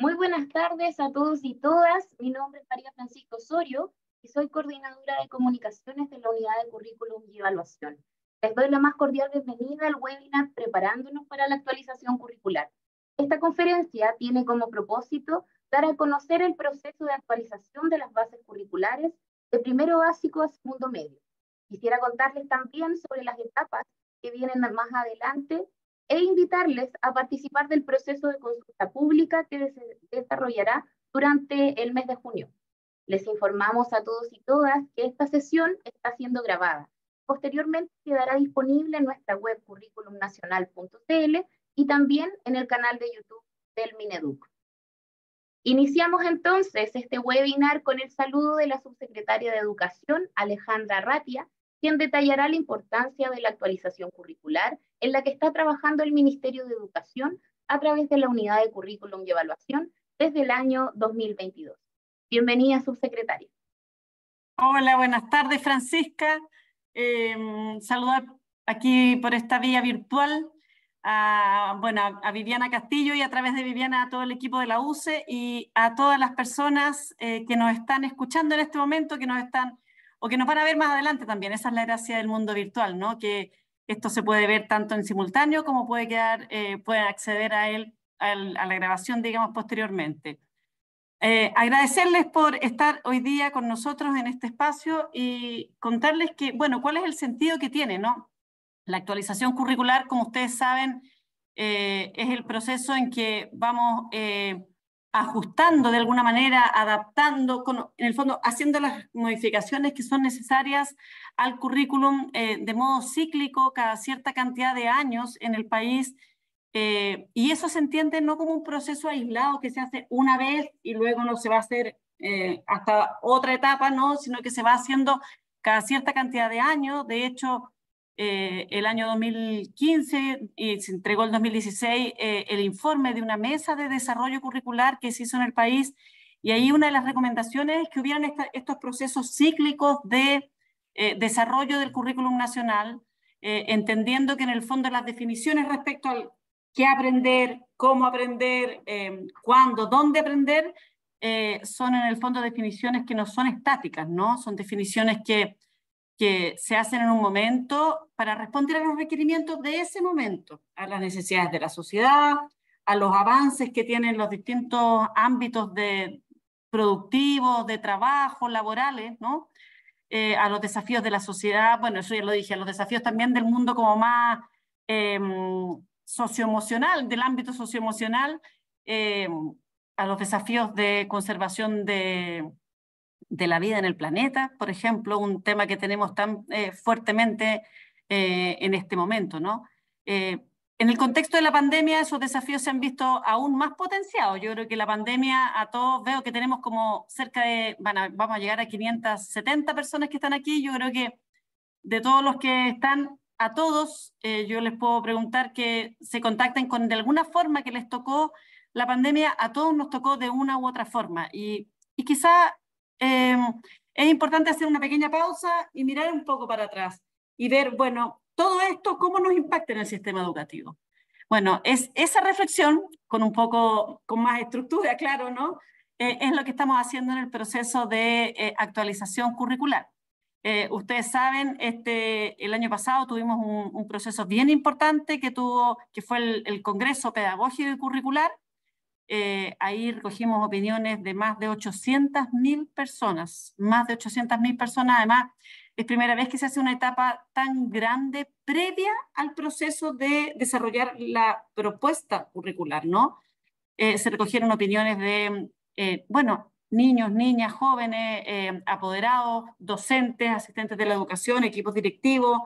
Muy buenas tardes a todos y todas. Mi nombre es María Francisco Osorio y soy coordinadora de comunicaciones de la Unidad de Currículum y Evaluación. Les doy la más cordial bienvenida al webinar Preparándonos para la actualización curricular. Esta conferencia tiene como propósito dar a conocer el proceso de actualización de las bases curriculares de primero básico a segundo medio. Quisiera contarles también sobre las etapas que vienen más adelante e invitarles a participar del proceso de consulta pública que se desarrollará durante el mes de junio. Les informamos a todos y todas que esta sesión está siendo grabada. Posteriormente quedará disponible en nuestra web curriculumnacional.cl y también en el canal de YouTube del Mineduc. Iniciamos entonces este webinar con el saludo de la subsecretaria de Educación, Alejandra Ratia, quien detallará la importancia de la actualización curricular en la que está trabajando el Ministerio de Educación a través de la Unidad de Currículum y Evaluación desde el año 2022. Bienvenida, subsecretaria. Hola, buenas tardes, Francisca. Em, saludar aquí por esta vía virtual a, Viviana Castillo y a través de Viviana a todo el equipo de la UCE y a todas las personas eh, que nos están escuchando en este momento, que nos están o que nos van a ver más adelante también. Esa es la gracia del mundo virtual, ¿no? Que esto se puede ver tanto en simultáneo como puede quedar, eh, pueden acceder a él, la grabación, digamos, posteriormente. Eh, agradecerles por estar hoy día con nosotros en este espacio y contarles que, bueno, cuál es el sentido que tiene, ¿no? La actualización curricular, como ustedes saben, eh, es el proceso en que vamos eh, ajustando de alguna manera, adaptando, en el fondo haciendo las modificaciones que son necesarias al currículum eh, de modo cíclico cada cierta cantidad de años en el país. Eh, y eso se entiende no como un proceso aislado que se hace una vez y luego no se va a hacer eh, hasta otra etapa, ¿no? sino que se va haciendo cada cierta cantidad de años. De hecho, eh, el año 2015 y se entregó el 2016 eh, el informe de una mesa de desarrollo curricular que se hizo en el país y ahí una de las recomendaciones es que hubieran estos procesos cíclicos de eh, desarrollo del currículum nacional, entendiendo que en el fondo las definiciones respecto al qué aprender, cómo aprender, em, cuándo, dónde aprender, son en el fondo definiciones que no son estáticas, ¿no? Son definiciones que que se hacen en un momento para responder a los requerimientos de ese momento, a las necesidades de la sociedad, a los avances que tienen los distintos ámbitos de productivos, de trabajo, laborales, ¿no? Eh, a los desafíos de la sociedad, bueno, eso ya lo dije, a los desafíos también del mundo como más em, socioemocional, del ámbito socioemocional, em, a los desafíos de conservación de, de la vida en el planeta, por ejemplo, un tema que tenemos tan eh, fuertemente eh, en este momento, ¿no? Eh, en el contexto de la pandemia, esos desafíos se han visto aún más potenciados. Yo creo que la pandemia, a todos veo que tenemos como cerca de, bueno, vamos a llegar a 570 personas que están aquí. Yo creo que de todos los que están, a todos, yo les puedo preguntar que se contacten con de alguna forma que les tocó la pandemia, a todos nos tocó de una u otra forma. Y, y quizá Em, es importante hacer una pequeña pausa y mirar un poco para atrás y ver, bueno, todo esto, ¿cómo nos impacta en el sistema educativo? Bueno, es esa reflexión, con un poco, con más estructura, claro, ¿no? Eh, es lo que estamos haciendo en el proceso de eh, actualización curricular. Eh, ustedes saben, este, el año pasado tuvimos un, proceso bien importante que, tuvo, que fue el Congreso Pedagógico y Curricular, eh, ahí recogimos opiniones de más de 800.000 personas, más de 800.000 personas. Además, es primera vez que se hace una etapa tan grande previa al proceso de desarrollar la propuesta curricular, ¿no? Eh, se recogieron opiniones de, eh, bueno, niños, niñas, jóvenes, apoderados, docentes, asistentes de la educación, equipos directivos,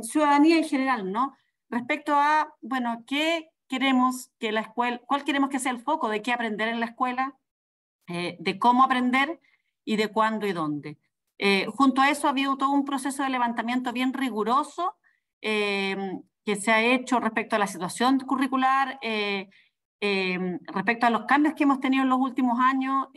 ciudadanía en general, ¿no? Respecto a, bueno, qué queremos que la escuela, cuál queremos que sea el foco de qué aprender en la escuela, eh, de cómo aprender y de cuándo y dónde. Eh, junto a eso ha habido todo un proceso de levantamiento bien riguroso eh, que se ha hecho respecto a la situación curricular, respecto a los cambios que hemos tenido en los últimos años.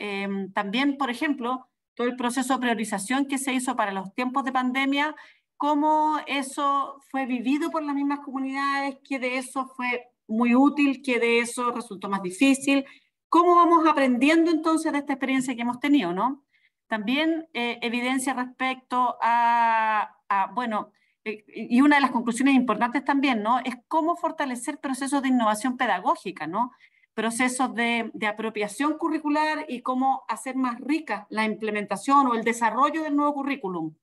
también, por ejemplo, todo el proceso de priorización que se hizo para los tiempos de pandemia, cómo eso fue vivido por las mismas comunidades, qué de eso fue muy útil, que de eso resultó más difícil. ¿Cómo vamos aprendiendo entonces de esta experiencia que hemos tenido, no? También eh, evidencia respecto a, bueno, eh, y una de las conclusiones importantes también, ¿no? Es cómo fortalecer procesos de innovación pedagógica, ¿no? Procesos de, apropiación curricular y cómo hacer más rica la implementación o el desarrollo del nuevo currículum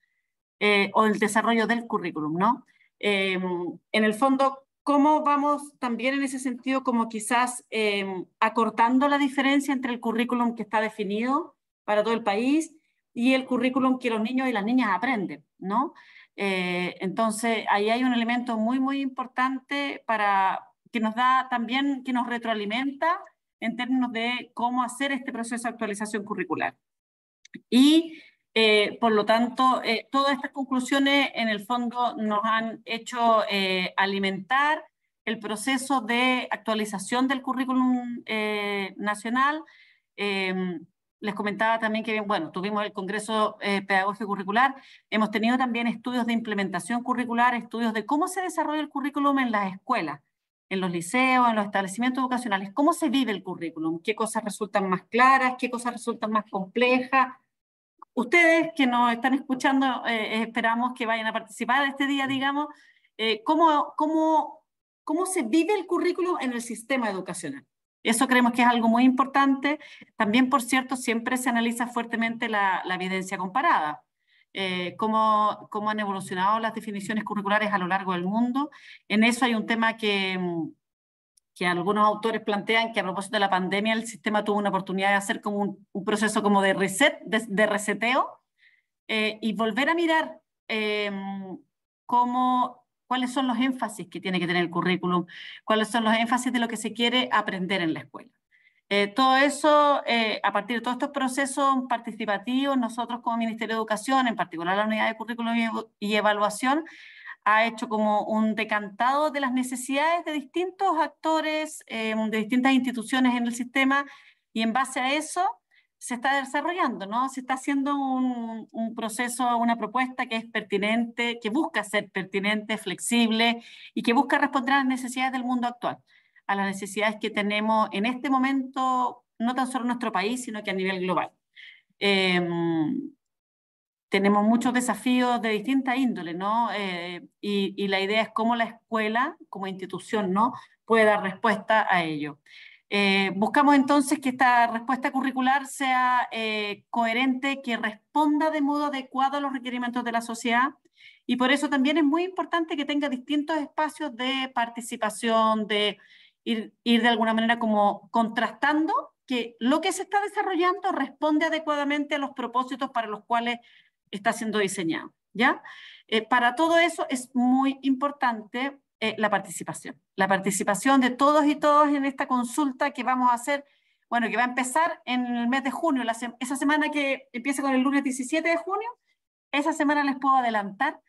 eh, o el desarrollo del currículum, ¿no? Em, en el fondo, cómo vamos también en ese sentido, como quizás em, acortando la diferencia entre el currículum que está definido para todo el país y el currículum que los niños y las niñas aprenden, ¿no? Eh, entonces, ahí hay un elemento muy, muy importante para, que nos da también, que nos retroalimenta en términos de cómo hacer este proceso de actualización curricular. Y eh, por lo tanto, eh, todas estas conclusiones en el fondo nos han hecho eh, alimentar el proceso de actualización del currículum nacional. les comentaba también que, bueno, tuvimos el Congreso Pedagógico Curricular, hemos tenido también estudios de implementación curricular, estudios de cómo se desarrolla el currículum en las escuelas, en los liceos, en los establecimientos educacionales, cómo se vive el currículum, qué cosas resultan más claras, qué cosas resultan más complejas, ustedes que nos están escuchando, eh, eh, esperamos que vayan a participar de este día, digamos, eh, ¿cómo, cómo, se vive el currículo en el sistema educacional. Eso creemos que es algo muy importante. También, por cierto, siempre se analiza fuertemente la, evidencia comparada. cómo, cómo, han evolucionado las definiciones curriculares a lo largo del mundo. En eso hay un tema que, mm, que algunos autores plantean que a propósito de la pandemia el sistema tuvo una oportunidad de hacer como un, proceso como de reset, de, reseteo, eh, y volver a mirar em, cómo, cuáles son los énfasis que tiene que tener el currículum, cuáles son los énfasis de lo que se quiere aprender en la escuela. Eh, todo eso, eh, a partir de todos estos procesos participativos, nosotros como Ministerio de Educación, en particular la Unidad de Currículum y Evaluación, ha hecho como un decantado de las necesidades de distintos actores, eh, de distintas instituciones en el sistema, y en base a eso se está desarrollando, ¿no? Se está haciendo un, proceso, una propuesta que es pertinente, que busca ser pertinente, flexible y que busca responder a las necesidades del mundo actual, a las necesidades que tenemos en este momento, no tan solo en nuestro país, sino que a nivel global. Eh, tenemos muchos desafíos de distintas índole, ¿no? Eh, y, la idea es cómo la escuela, como institución, ¿no? Puede dar respuesta a ello. Eh, buscamos entonces que esta respuesta curricular sea eh, coherente, que responda de modo adecuado a los requerimientos de la sociedad y por eso también es muy importante que tenga distintos espacios de participación, de ir, ir de alguna manera como contrastando que lo que se está desarrollando responde adecuadamente a los propósitos para los cuales está siendo diseñado. ¿ya? Eh, para todo eso es muy importante eh, la participación, la participación de todos y todas en esta consulta que vamos a hacer, bueno, que va a empezar en el mes de junio, esa semana que empieza con el lunes 17 de junio, esa semana les puedo adelantar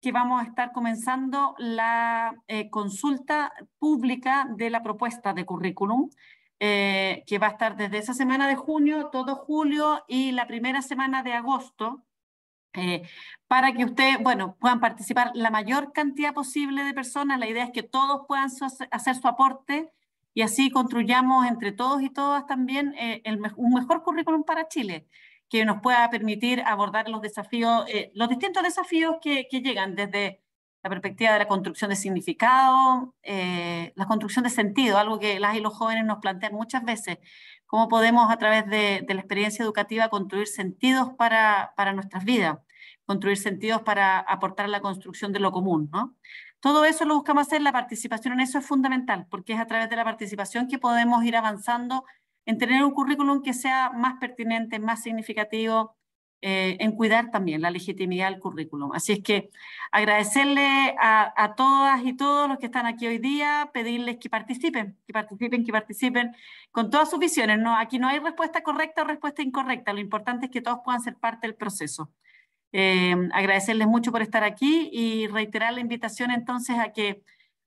que vamos a estar comenzando la eh, consulta pública de la propuesta de currículum, que va a estar desde esa semana de junio, todo julio y la primera semana de agosto, eh, para que ustedes, bueno, puedan participar la mayor cantidad posible de personas. La idea es que todos puedan hacer su aporte y así construyamos entre todos y todas también eh, el, un mejor currículum para Chile que nos pueda permitir abordar los desafíos, eh, los distintos desafíos que, que llegan desde la perspectiva de la construcción de significado, eh, la construcción de sentido, algo que las y los jóvenes nos plantean muchas veces, cómo podemos a través de, la experiencia educativa construir sentidos para, para, nuestras vidas, construir sentidos para aportar a la construcción de lo común. Todo eso lo buscamos hacer, la participación en eso es fundamental, porque es a través de la participación que podemos ir avanzando en tener un currículum que sea más pertinente, más significativo, eh, en cuidar también la legitimidad del currículum. Así es que agradecerle a, todas y todos los que están aquí hoy día, pedirles que participen, que participen, que participen con todas sus visiones. No, aquí no hay respuesta correcta o respuesta incorrecta, lo importante es que todos puedan ser parte del proceso. Eh, agradecerles mucho por estar aquí y reiterar la invitación entonces a que,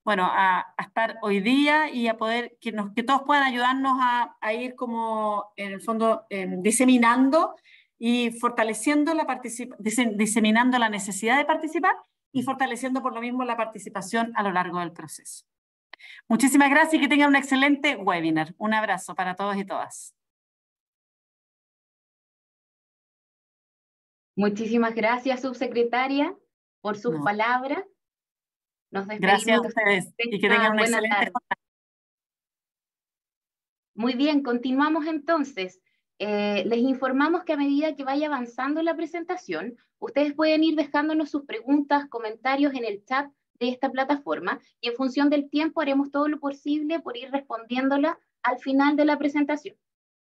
bueno, a, estar hoy día y a poder, que, nos, que todos puedan ayudarnos a, ir como en el fondo em, diseminando y fortaleciendo la diseminando la necesidad de participar y mm. fortaleciendo por lo mismo la participación a lo largo del proceso. Muchísimas gracias y que tengan un excelente webinar. Un abrazo para todos y todas. Muchísimas gracias, subsecretaria, por sus palabras. Nos Gracias a ustedes y que tengan un excelente Muy bien, continuamos entonces. Eh, les informamos que a medida que vaya avanzando la presentación, ustedes pueden ir dejándonos sus preguntas, comentarios en el chat de esta plataforma y en función del tiempo haremos todo lo posible por ir respondiéndola al final de la presentación.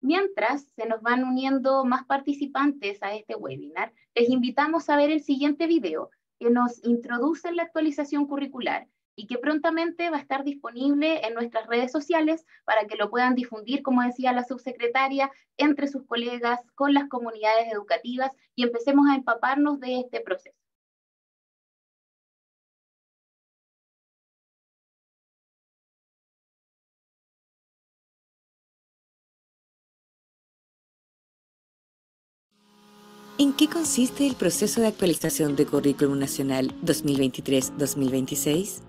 Mientras se nos van uniendo más participantes a este webinar, les invitamos a ver el siguiente video que nos introduce en la actualización curricular y que prontamente va a estar disponible en nuestras redes sociales para que lo puedan difundir, como decía la subsecretaria, entre sus colegas, con las comunidades educativas y empecemos a empaparnos de este proceso. ¿En qué consiste el proceso de actualización de Currículum Nacional 2023-2026?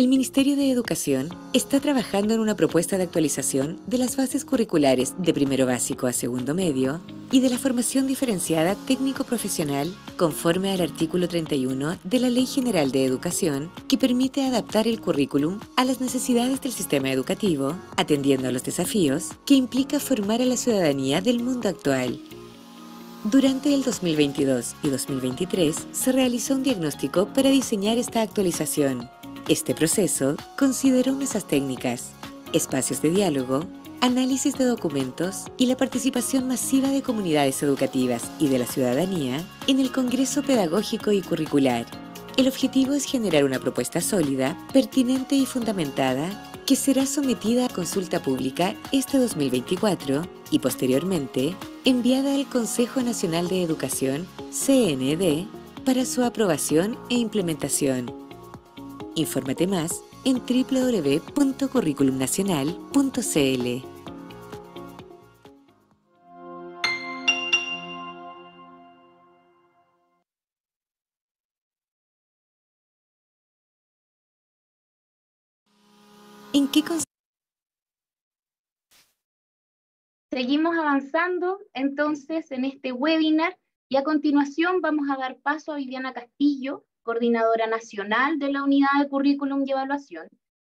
El Ministerio de Educación está trabajando en una propuesta de actualización de las bases curriculares de primero básico a segundo medio y de la formación diferenciada técnico-profesional conforme al artículo 31 de la Ley General de Educación que permite adaptar el currículum a las necesidades del sistema educativo, atendiendo a los desafíos que implica formar a la ciudadanía del mundo actual durante el 2022 y 2023 se realizó un diagnóstico para diseñar esta actualización este proceso consideró mesas técnicas, espacios de diálogo, análisis de documentos y la participación masiva de comunidades educativas y de la ciudadanía en el Congreso Pedagógico y Curricular. El objetivo es generar una propuesta sólida, pertinente y fundamentada que será sometida a consulta pública este 2024 y posteriormente enviada al Consejo Nacional de Educación, CND, para su aprobación e implementación. Infórmate más en www.curriculumnacional.cl. ¿En qué Seguimos avanzando entonces en este webinar y a continuación vamos a dar paso a Viviana Castillo, coordinadora nacional de la unidad de currículum y evaluación.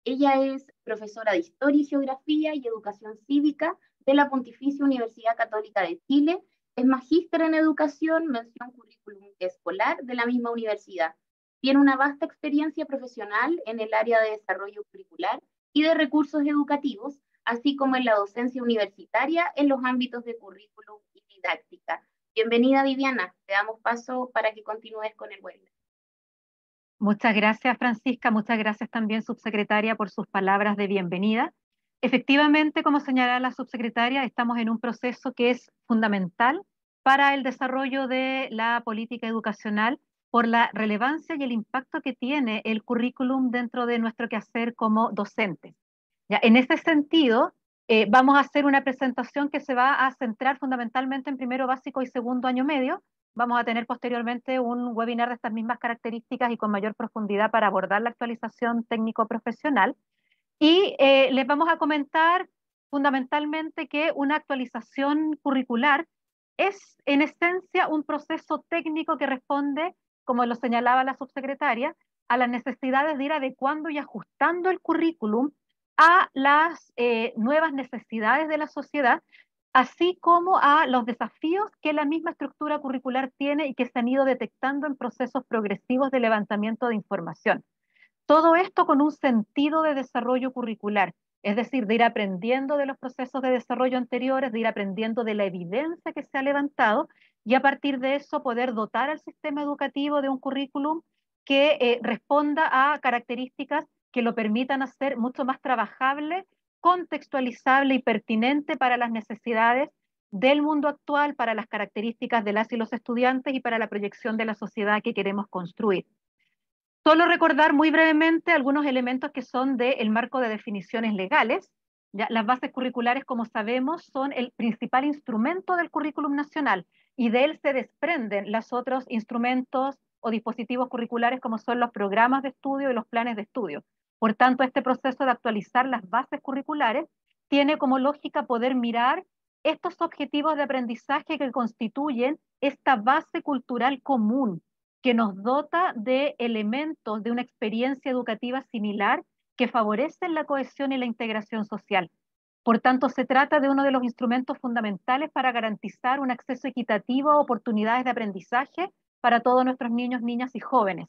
Ella es profesora de Historia y Geografía y Educación Cívica de la Pontificia Universidad Católica de Chile. Es magíster en Educación, mención currículum escolar de la misma universidad. Tiene una vasta experiencia profesional en el área de desarrollo curricular y de recursos educativos, así como en la docencia universitaria en los ámbitos de currículum y didáctica. Bienvenida, Viviana. Te damos paso para que continúes con el webinar. Muchas gracias, Francisca. Muchas gracias también, subsecretaria, por sus palabras de bienvenida. Efectivamente, como señala la subsecretaria, estamos en un proceso que es fundamental para el desarrollo de la política educacional por la relevancia y el impacto que tiene el currículum dentro de nuestro quehacer como docentes. Ya, en este sentido, eh, vamos a hacer una presentación que se va a centrar fundamentalmente en primero básico y segundo año medio, vamos a tener posteriormente un webinar de estas mismas características y con mayor profundidad para abordar la actualización técnico-profesional. Y eh, les vamos a comentar fundamentalmente que una actualización curricular es en esencia un proceso técnico que responde, como lo señalaba la subsecretaria, a las necesidades de ir adecuando y ajustando el currículum a las eh, nuevas necesidades de la sociedad así como a los desafíos que la misma estructura curricular tiene y que se han ido detectando en procesos progresivos de levantamiento de información. Todo esto con un sentido de desarrollo curricular, es decir, de ir aprendiendo de los procesos de desarrollo anteriores, de ir aprendiendo de la evidencia que se ha levantado y a partir de eso poder dotar al sistema educativo de un currículum que eh, responda a características que lo permitan hacer mucho más trabajable contextualizable y pertinente para las necesidades del mundo actual, para las características de las y los estudiantes y para la proyección de la sociedad que queremos construir. Solo recordar muy brevemente algunos elementos que son del marco de definiciones legales. las bases curriculares, como sabemos, son el principal instrumento del currículum nacional y de él se desprenden los otros instrumentos o dispositivos curriculares como son los programas de estudio y los planes de estudio. Por tanto, este proceso de actualizar las bases curriculares tiene como lógica poder mirar estos objetivos de aprendizaje que constituyen esta base cultural común que nos dota de elementos de una experiencia educativa similar que favorecen la cohesión y la integración social. Por tanto, se trata de uno de los instrumentos fundamentales para garantizar un acceso equitativo a oportunidades de aprendizaje para todos nuestros niños, niñas y jóvenes,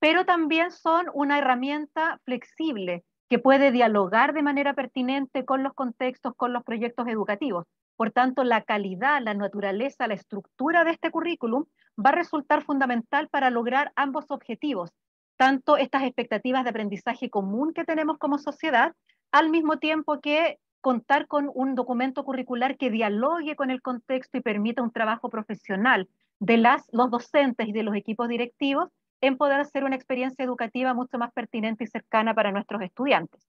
pero también son una herramienta flexible que puede dialogar de manera pertinente con los contextos, con los proyectos educativos. Por tanto, la calidad, la naturaleza, la estructura de este currículum va a resultar fundamental para lograr ambos objetivos, tanto estas expectativas de aprendizaje común que tenemos como sociedad, al mismo tiempo que contar con un documento curricular que dialogue con el contexto y permita un trabajo profesional de los docentes y de los equipos directivos en poder hacer una experiencia educativa mucho más pertinente y cercana para nuestros estudiantes.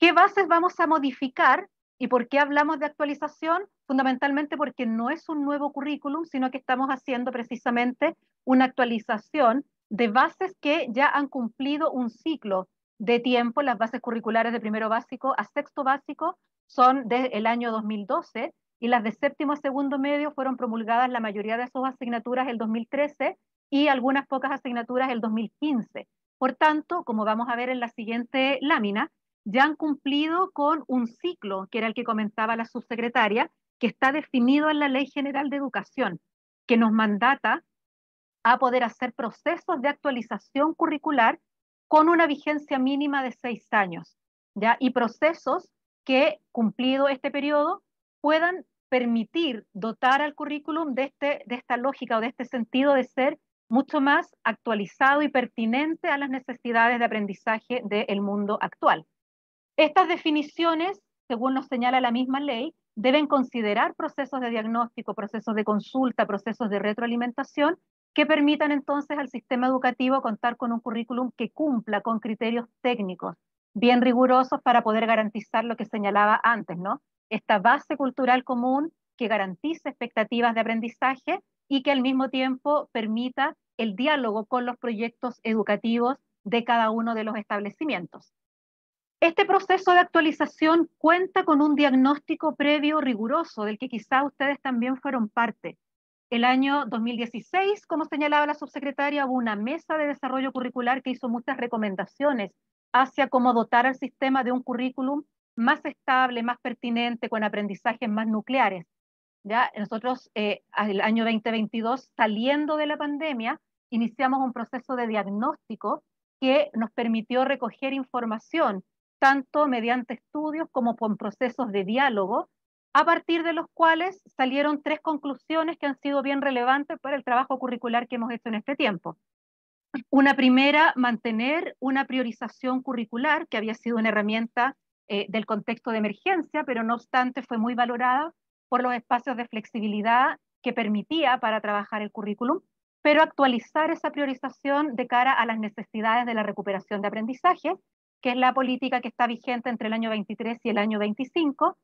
¿Qué bases vamos a modificar y por qué hablamos de actualización? Fundamentalmente porque no es un nuevo currículum, sino que estamos haciendo precisamente una actualización de bases que ya han cumplido un ciclo de tiempo. Las bases curriculares de primero básico a sexto básico son del año 2012 y las de séptimo a segundo medio fueron promulgadas la mayoría de sus asignaturas el 2013 y algunas pocas asignaturas el 2015. Por tanto, como vamos a ver en la siguiente lámina, ya han cumplido con un ciclo, que era el que comentaba la subsecretaria, que está definido en la Ley General de Educación, que nos mandata a poder hacer procesos de actualización curricular con una vigencia mínima de seis años, ¿ya? y procesos que, cumplido este periodo, puedan permitir dotar al currículum de, este, de esta lógica o de este sentido de ser mucho más actualizado y pertinente a las necesidades de aprendizaje del mundo actual. Estas definiciones, según nos señala la misma ley, deben considerar procesos de diagnóstico, procesos de consulta, procesos de retroalimentación que permitan entonces al sistema educativo contar con un currículum que cumpla con criterios técnicos bien rigurosos para poder garantizar lo que señalaba antes, ¿no? Esta base cultural común que garantice expectativas de aprendizaje y que al mismo tiempo permita el diálogo con los proyectos educativos de cada uno de los establecimientos. Este proceso de actualización cuenta con un diagnóstico previo riguroso del que quizá ustedes también fueron parte. El año 2016, como señalaba la subsecretaria, hubo una mesa de desarrollo curricular que hizo muchas recomendaciones hacia cómo dotar al sistema de un currículum más estable, más pertinente, con aprendizajes más nucleares. Ya, nosotros el eh, año 2022, saliendo de la pandemia, iniciamos un proceso de diagnóstico que nos permitió recoger información, tanto mediante estudios como con procesos de diálogo, a partir de los cuales salieron tres conclusiones que han sido bien relevantes para el trabajo curricular que hemos hecho en este tiempo. Una primera, mantener una priorización curricular, que había sido una herramienta eh, del contexto de emergencia, pero no obstante fue muy valorada por los espacios de flexibilidad que permitía para trabajar el currículum, pero actualizar esa priorización de cara a las necesidades de la recuperación de aprendizaje, que es la política que está vigente entre el año 23 y el año 25,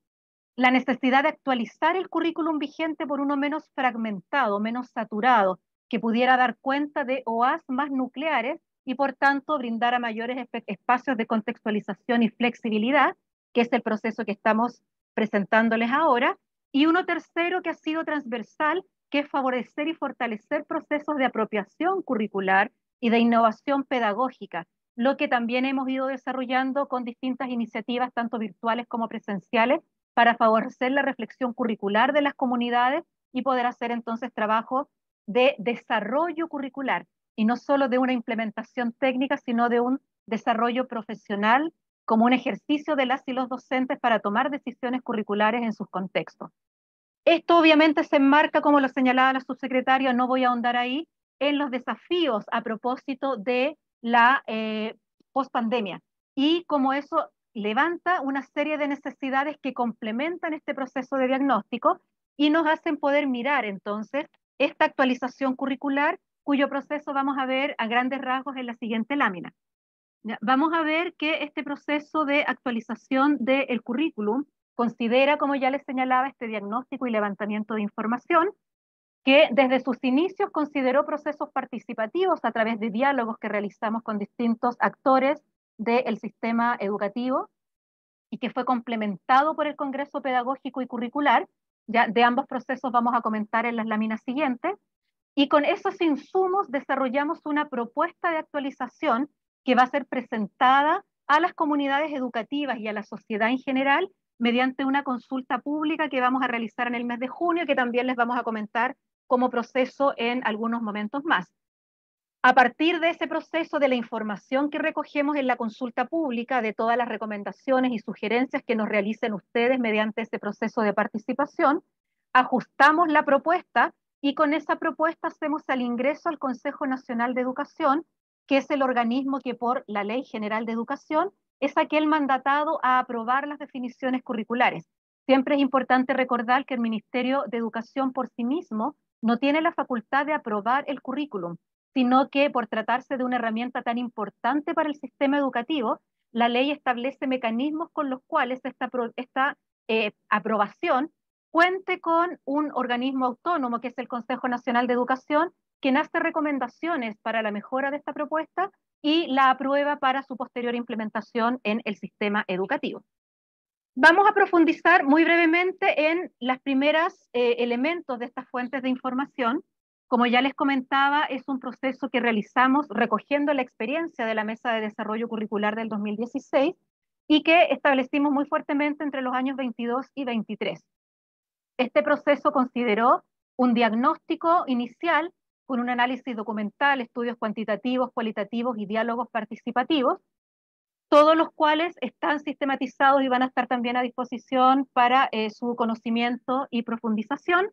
la necesidad de actualizar el currículum vigente por uno menos fragmentado, menos saturado, que pudiera dar cuenta de OAS más nucleares y por tanto brindar a mayores espacios de contextualización y flexibilidad, que es el proceso que estamos presentándoles ahora, y uno tercero que ha sido transversal, que es favorecer y fortalecer procesos de apropiación curricular y de innovación pedagógica, lo que también hemos ido desarrollando con distintas iniciativas, tanto virtuales como presenciales, para favorecer la reflexión curricular de las comunidades y poder hacer entonces trabajo de desarrollo curricular, y no solo de una implementación técnica, sino de un desarrollo profesional como un ejercicio de las y los docentes para tomar decisiones curriculares en sus contextos. Esto obviamente se enmarca, como lo señalaba la subsecretaria, no voy a ahondar ahí, en los desafíos a propósito de la eh, pospandemia y como eso levanta una serie de necesidades que complementan este proceso de diagnóstico y nos hacen poder mirar entonces esta actualización curricular cuyo proceso vamos a ver a grandes rasgos en la siguiente lámina. Vamos a ver que este proceso de actualización del currículum considera, como ya les señalaba, este diagnóstico y levantamiento de información, que desde sus inicios consideró procesos participativos a través de diálogos que realizamos con distintos actores del sistema educativo y que fue complementado por el Congreso Pedagógico y Curricular. Ya de ambos procesos vamos a comentar en las láminas siguientes. Y con esos insumos desarrollamos una propuesta de actualización que va a ser presentada a las comunidades educativas y a la sociedad en general mediante una consulta pública que vamos a realizar en el mes de junio, que también les vamos a comentar como proceso en algunos momentos más. A partir de ese proceso, de la información que recogemos en la consulta pública, de todas las recomendaciones y sugerencias que nos realicen ustedes mediante ese proceso de participación, ajustamos la propuesta y con esa propuesta hacemos el ingreso al Consejo Nacional de Educación que es el organismo que por la Ley General de Educación es aquel mandatado a aprobar las definiciones curriculares. Siempre es importante recordar que el Ministerio de Educación por sí mismo no tiene la facultad de aprobar el currículum, sino que por tratarse de una herramienta tan importante para el sistema educativo, la ley establece mecanismos con los cuales esta, eh, aprobación cuente con un organismo autónomo, que es el Consejo Nacional de Educación, quien hace recomendaciones para la mejora de esta propuesta y la aprueba para su posterior implementación en el sistema educativo. Vamos a profundizar muy brevemente en los primeros eh, elementos de estas fuentes de información. Como ya les comentaba, es un proceso que realizamos recogiendo la experiencia de la Mesa de Desarrollo Curricular del 2016 y que establecimos muy fuertemente entre los años 22 y 23. Este proceso consideró un diagnóstico inicial con un análisis documental, estudios cuantitativos, cualitativos y diálogos participativos, todos los cuales están sistematizados y van a estar también a disposición para eh, su conocimiento y profundización,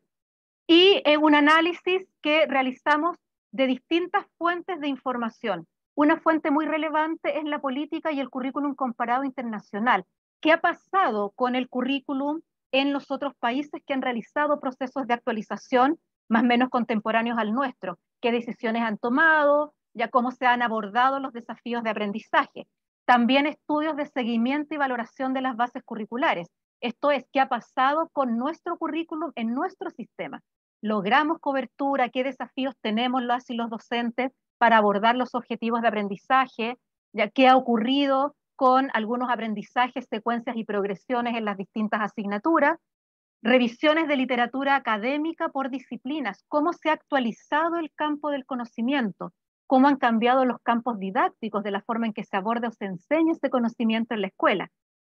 y un análisis que realizamos de distintas fuentes de información. Una fuente muy relevante es la política y el currículum comparado internacional. ¿Qué ha pasado con el currículum en los otros países que han realizado procesos de actualización más o menos contemporáneos al nuestro, qué decisiones han tomado, ya cómo se han abordado los desafíos de aprendizaje. También estudios de seguimiento y valoración de las bases curriculares. Esto es, qué ha pasado con nuestro currículum en nuestro sistema. ¿Logramos cobertura? ¿Qué desafíos tenemos las y los docentes para abordar los objetivos de aprendizaje? ¿Ya qué ha ocurrido con algunos aprendizajes, secuencias y progresiones en las distintas asignaturas? revisiones de literatura académica por disciplinas, cómo se ha actualizado el campo del conocimiento, cómo han cambiado los campos didácticos de la forma en que se aborda o se enseña este conocimiento en la escuela.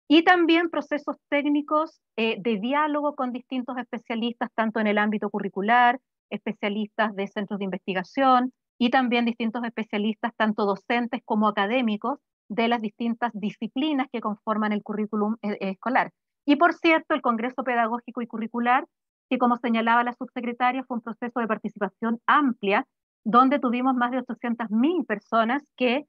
Y también procesos técnicos eh, de diálogo con distintos especialistas, tanto en el ámbito curricular, especialistas de centros de investigación y también distintos especialistas, tanto docentes como académicos, de las distintas disciplinas que conforman el currículum eh, eh, escolar. Y por cierto, el Congreso Pedagógico y Curricular, que como señalaba la subsecretaria, fue un proceso de participación amplia, donde tuvimos más de 800.000 personas que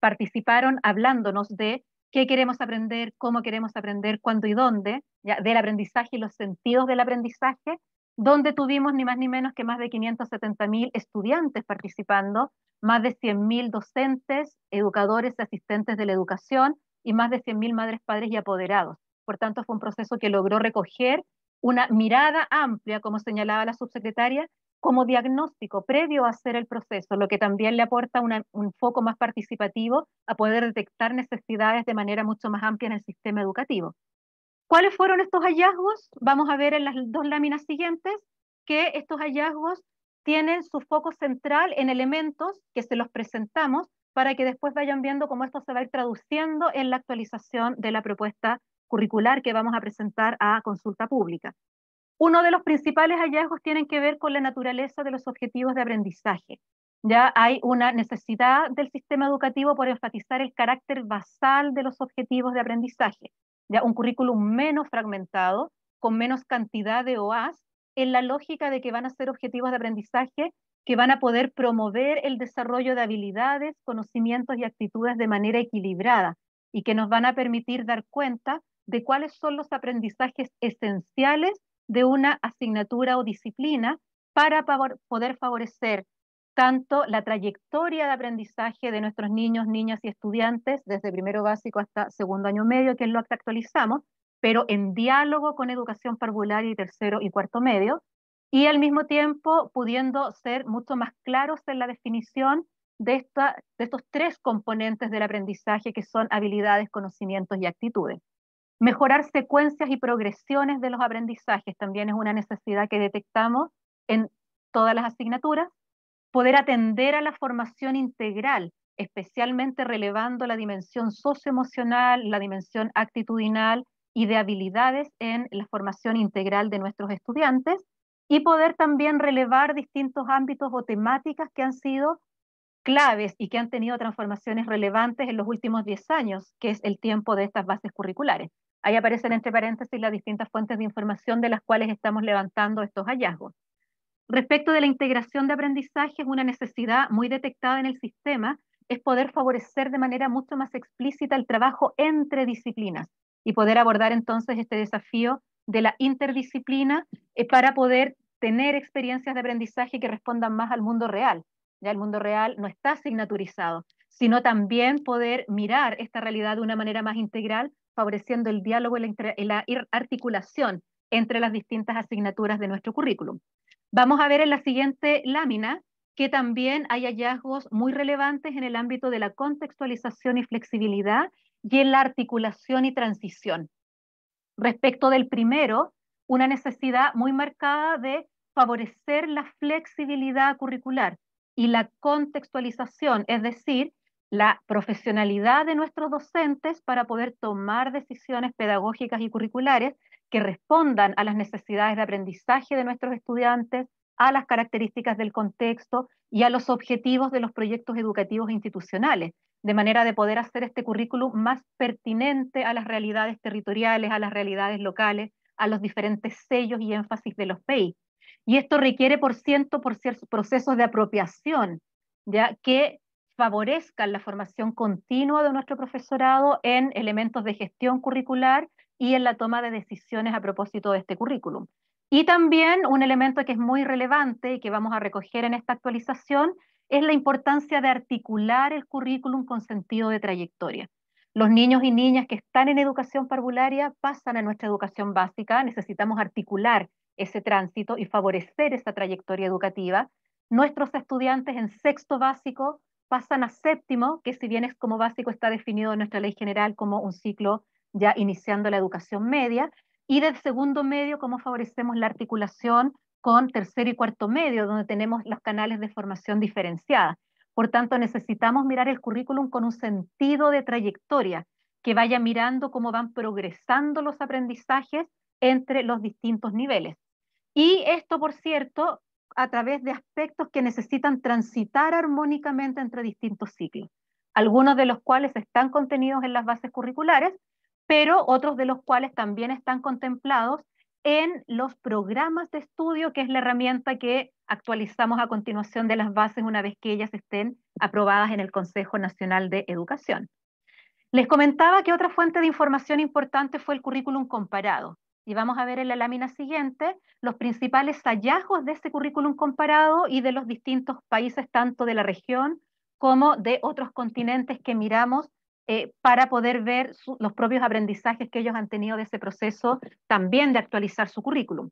participaron hablándonos de qué queremos aprender, cómo queremos aprender, cuándo y dónde, del aprendizaje y los sentidos del aprendizaje, donde tuvimos ni más ni menos que más de 570.000 estudiantes participando, más de 100.000 docentes, educadores, asistentes de la educación y más de 100.000 madres, padres y apoderados. Por tanto, fue un proceso que logró recoger una mirada amplia, como señalaba la subsecretaria, como diagnóstico previo a hacer el proceso, lo que también le aporta un foco más participativo a poder detectar necesidades de manera mucho más amplia en el sistema educativo. ¿Cuáles fueron estos hallazgos? Vamos a ver en las dos láminas siguientes que estos hallazgos tienen su foco central en elementos que se los presentamos para que después vayan viendo cómo esto se va a ir traduciendo en la actualización de la propuesta curricular que vamos a presentar a consulta pública. Uno de los principales hallazgos tienen que ver con la naturaleza de los objetivos de aprendizaje. Ya hay una necesidad del sistema educativo por enfatizar el carácter basal de los objetivos de aprendizaje. Ya un currículum menos fragmentado, con menos cantidad de OAS, en la lógica de que van a ser objetivos de aprendizaje que van a poder promover el desarrollo de habilidades, conocimientos y actitudes de manera equilibrada y que nos van a permitir dar cuenta de cuáles son los aprendizajes esenciales de una asignatura o disciplina para poder favorecer tanto la trayectoria de aprendizaje de nuestros niños, niñas y estudiantes, desde primero básico hasta segundo año medio, que es lo que actualizamos, pero en diálogo con educación parvular y tercero y cuarto medio, y al mismo tiempo pudiendo ser mucho más claros en la definición de, de estos tres componentes del aprendizaje, que son habilidades, conocimientos y actitudes. Mejorar secuencias y progresiones de los aprendizajes también es una necesidad que detectamos en todas las asignaturas. Poder atender a la formación integral, especialmente relevando la dimensión socioemocional, la dimensión actitudinal y de habilidades en la formación integral de nuestros estudiantes. Y poder también relevar distintos ámbitos o temáticas que han sido claves y que han tenido transformaciones relevantes en los últimos 10 años, que es el tiempo de estas bases curriculares. Ahí aparecen entre paréntesis las distintas fuentes de información de las cuales estamos levantando estos hallazgos. Respecto de la integración de aprendizaje, una necesidad muy detectada en el sistema, es poder favorecer de manera mucho más explícita el trabajo entre disciplinas y poder abordar entonces este desafío de la interdisciplina es eh, para poder tener experiencias de aprendizaje que respondan más al mundo real. Ya el mundo real no está asignaturizado, sino también poder mirar esta realidad de una manera más integral favoreciendo el diálogo y la, articulación entre las distintas asignaturas de nuestro currículum. Vamos a ver en la siguiente lámina que también hay hallazgos muy relevantes en el ámbito de la contextualización y flexibilidad y en la articulación y transición. Respecto del primero, una necesidad muy marcada de favorecer la flexibilidad curricular y la contextualización, es decir, la profesionalidad de nuestros docentes para poder tomar decisiones pedagógicas y curriculares que respondan a las necesidades de aprendizaje de nuestros estudiantes, a las características del contexto y a los objetivos de los proyectos educativos e institucionales, de manera de poder hacer este currículum más pertinente a las realidades territoriales, a las realidades locales, a los diferentes sellos y énfasis de los PEI. Y esto requiere, por ciento, por procesos de apropiación, ya que favorezcan la formación continua de nuestro profesorado en elementos de gestión curricular y en la toma de decisiones a propósito de este currículum. Y también un elemento que es muy relevante y que vamos a recoger en esta actualización es la importancia de articular el currículum con sentido de trayectoria. Los niños y niñas que están en educación parvularia pasan a nuestra educación básica, necesitamos articular ese tránsito y favorecer esa trayectoria educativa. Nuestros estudiantes en sexto básico pasan a séptimo, que si bien es como básico está definido en nuestra ley general como un ciclo ya iniciando la educación media, y del segundo medio, cómo favorecemos la articulación con tercero y cuarto medio, donde tenemos los canales de formación diferenciada. Por tanto, necesitamos mirar el currículum con un sentido de trayectoria, que vaya mirando cómo van progresando los aprendizajes entre los distintos niveles. Y esto, por cierto, a través de aspectos que necesitan transitar armónicamente entre distintos ciclos, algunos de los cuales están contenidos en las bases curriculares, pero otros de los cuales también están contemplados en los programas de estudio, que es la herramienta que actualizamos a continuación de las bases una vez que ellas estén aprobadas en el Consejo Nacional de Educación. Les comentaba que otra fuente de información importante fue el currículum comparado y vamos a ver en la lámina siguiente los principales hallazgos de este currículum comparado y de los distintos países, tanto de la región como de otros continentes que miramos eh, para poder ver los propios aprendizajes que ellos han tenido de ese proceso también de actualizar su currículum.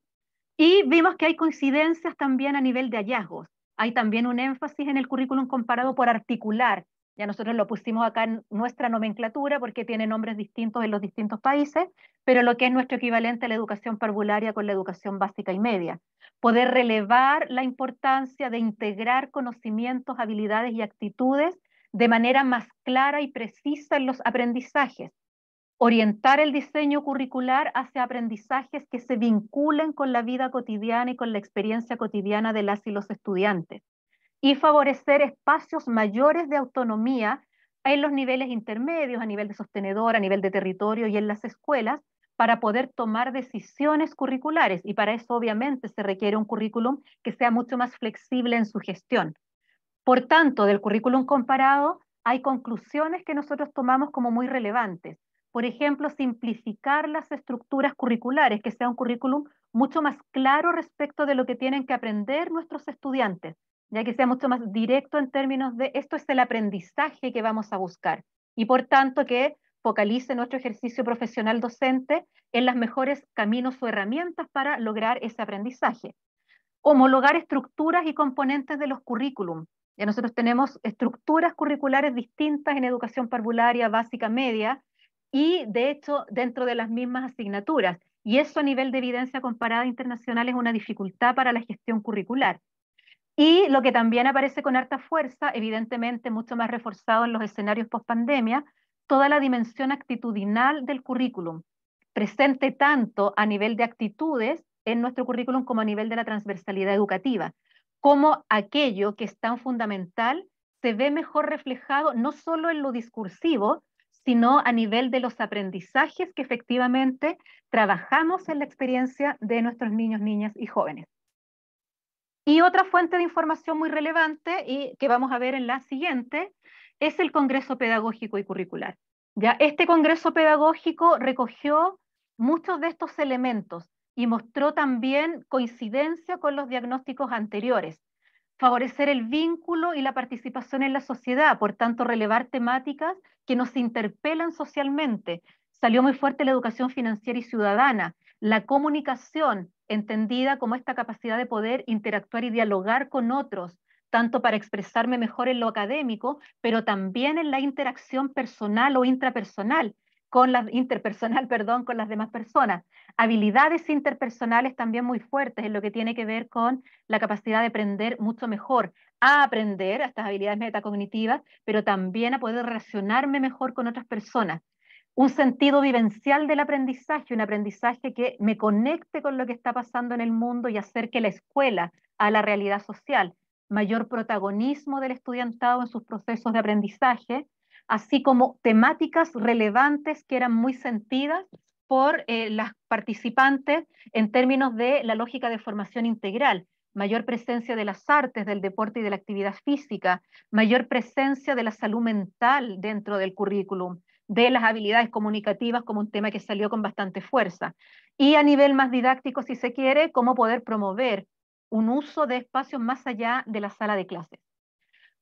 Y vimos que hay coincidencias también a nivel de hallazgos. Hay también un énfasis en el currículum comparado por articular ya nosotros lo pusimos acá en nuestra nomenclatura porque tiene nombres distintos en los distintos países, pero lo que es nuestro equivalente a la educación parvularia con la educación básica y media. Poder relevar la importancia de integrar conocimientos, habilidades y actitudes de manera más clara y precisa en los aprendizajes. Orientar el diseño curricular hacia aprendizajes que se vinculen con la vida cotidiana y con la experiencia cotidiana de las y los estudiantes y favorecer espacios mayores de autonomía en los niveles intermedios, a nivel de sostenedor, a nivel de territorio y en las escuelas, para poder tomar decisiones curriculares. Y para eso obviamente se requiere un currículum que sea mucho más flexible en su gestión. Por tanto, del currículum comparado hay conclusiones que nosotros tomamos como muy relevantes. Por ejemplo, simplificar las estructuras curriculares, que sea un currículum mucho más claro respecto de lo que tienen que aprender nuestros estudiantes, ya que sea mucho más directo en términos de esto es el aprendizaje que vamos a buscar y por tanto que focalice nuestro ejercicio profesional docente en los mejores caminos o herramientas para lograr ese aprendizaje. Homologar estructuras y componentes de los currículum. Ya nosotros tenemos estructuras curriculares distintas en educación parvularia, básica, media, y de hecho dentro de las mismas asignaturas. Y eso a nivel de evidencia comparada internacional es una dificultad para la gestión curricular. Y lo que también aparece con harta fuerza, evidentemente mucho más reforzado en los escenarios post-pandemia, toda la dimensión actitudinal del currículum, presente tanto a nivel de actitudes en nuestro currículum como a nivel de la transversalidad educativa, como aquello que es tan fundamental se ve mejor reflejado no solo en lo discursivo, sino a nivel de los aprendizajes que efectivamente trabajamos en la experiencia de nuestros niños, niñas y jóvenes. Y otra fuente de información muy relevante y que vamos a ver en la siguiente es el Congreso Pedagógico y Curricular. Ya este Congreso Pedagógico recogió muchos de estos elementos y mostró también coincidencia con los diagnósticos anteriores. Favorecer el vínculo y la participación en la sociedad, por tanto, relevar temáticas que nos interpelan socialmente. Salió muy fuerte la educación financiera y ciudadana, la comunicación, entendida como esta capacidad de poder interactuar y dialogar con otros, tanto para expresarme mejor en lo académico, pero también en la interacción personal o intrapersonal, con las interpersonal, perdón, con las demás personas. Habilidades interpersonales también muy fuertes en lo que tiene que ver con la capacidad de aprender mucho mejor, a aprender estas habilidades metacognitivas, pero también a poder relacionarme mejor con otras personas un sentido vivencial del aprendizaje, un aprendizaje que me conecte con lo que está pasando en el mundo y acerque la escuela a la realidad social, mayor protagonismo del estudiantado en sus procesos de aprendizaje, así como temáticas relevantes que eran muy sentidas por eh, las participantes en términos de la lógica de formación integral, mayor presencia de las artes, del deporte y de la actividad física, mayor presencia de la salud mental dentro del currículum, de las habilidades comunicativas como un tema que salió con bastante fuerza. Y a nivel más didáctico, si se quiere, cómo poder promover un uso de espacios más allá de la sala de clases.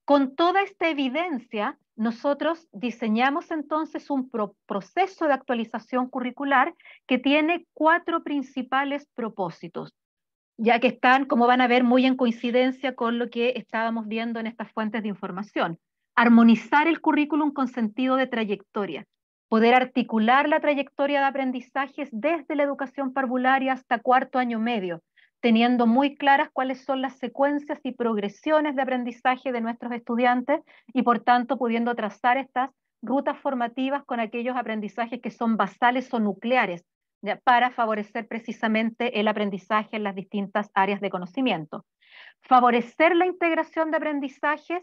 Con toda esta evidencia, nosotros diseñamos entonces un proceso de actualización curricular que tiene cuatro principales propósitos, ya que están, como van a ver, muy en coincidencia con lo que estábamos viendo en estas fuentes de información armonizar el currículum con sentido de trayectoria, poder articular la trayectoria de aprendizajes desde la educación parvularia hasta cuarto año medio, teniendo muy claras cuáles son las secuencias y progresiones de aprendizaje de nuestros estudiantes y por tanto pudiendo trazar estas rutas formativas con aquellos aprendizajes que son basales o nucleares para favorecer precisamente el aprendizaje en las distintas áreas de conocimiento. Favorecer la integración de aprendizajes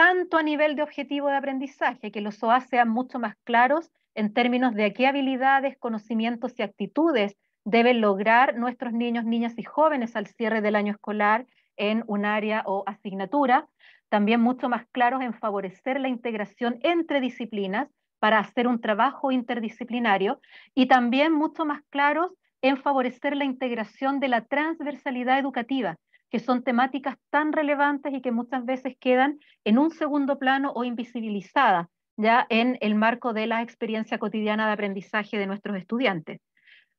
tanto a nivel de objetivo de aprendizaje, que los OA sean mucho más claros en términos de qué habilidades, conocimientos y actitudes deben lograr nuestros niños, niñas y jóvenes al cierre del año escolar en un área o asignatura. También mucho más claros en favorecer la integración entre disciplinas para hacer un trabajo interdisciplinario y también mucho más claros en favorecer la integración de la transversalidad educativa, que son temáticas tan relevantes y que muchas veces quedan en un segundo plano o invisibilizadas ya en el marco de la experiencia cotidiana de aprendizaje de nuestros estudiantes.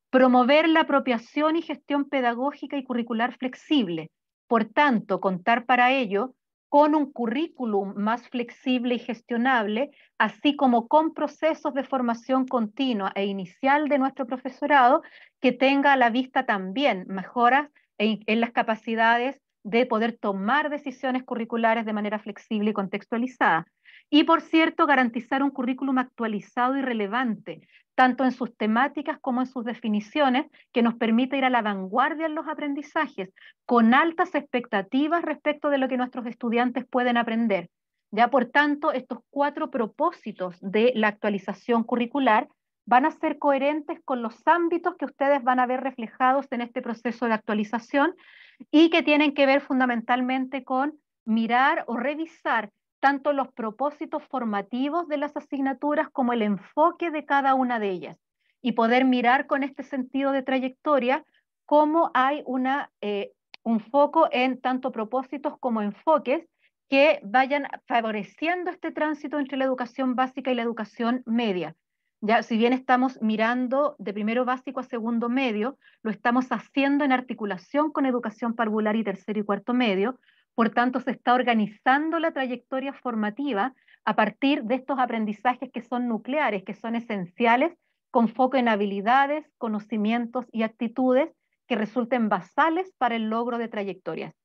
Promover la apropiación y gestión pedagógica y curricular flexible. Por tanto, contar para ello con un currículum más flexible y gestionable, así como con procesos de formación continua e inicial de nuestro profesorado que tenga a la vista también mejoras en, las capacidades de poder tomar decisiones curriculares de manera flexible y contextualizada. Y, por cierto, garantizar un currículum actualizado y relevante, tanto en sus temáticas como en sus definiciones, que nos permita ir a la vanguardia en los aprendizajes, con altas expectativas respecto de lo que nuestros estudiantes pueden aprender. Ya, por tanto, estos cuatro propósitos de la actualización curricular van a ser coherentes con los ámbitos que ustedes van a ver reflejados en este proceso de actualización y que tienen que ver fundamentalmente con mirar o revisar tanto los propósitos formativos de las asignaturas como el enfoque de cada una de ellas y poder mirar con este sentido de trayectoria cómo hay eh, un foco en tanto propósitos como enfoques que vayan favoreciendo este tránsito entre la educación básica y la educación media. Ya, si bien estamos mirando de primero básico a segundo medio, lo estamos haciendo en articulación con educación parvular y tercero y cuarto medio, por tanto se está organizando la trayectoria formativa a partir de estos aprendizajes que son nucleares, que son esenciales, con foco en habilidades, conocimientos y actitudes que resulten basales para el logro de trayectorias.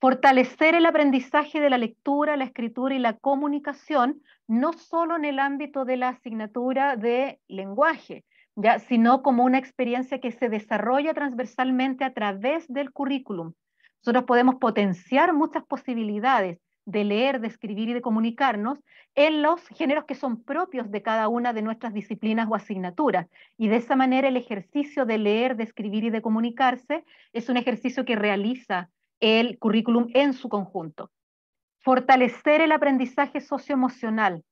Fortalecer el aprendizaje de la lectura, la escritura y la comunicación, no solo en el ámbito de la asignatura de lenguaje, ya, sino como una experiencia que se desarrolla transversalmente a través del currículum. Nosotros podemos potenciar muchas posibilidades de leer, de escribir y de comunicarnos en los géneros que son propios de cada una de nuestras disciplinas o asignaturas. Y de esa manera el ejercicio de leer, de escribir y de comunicarse es un ejercicio que realiza el currículum en su conjunto. Fortalecer el aprendizaje socioemocional.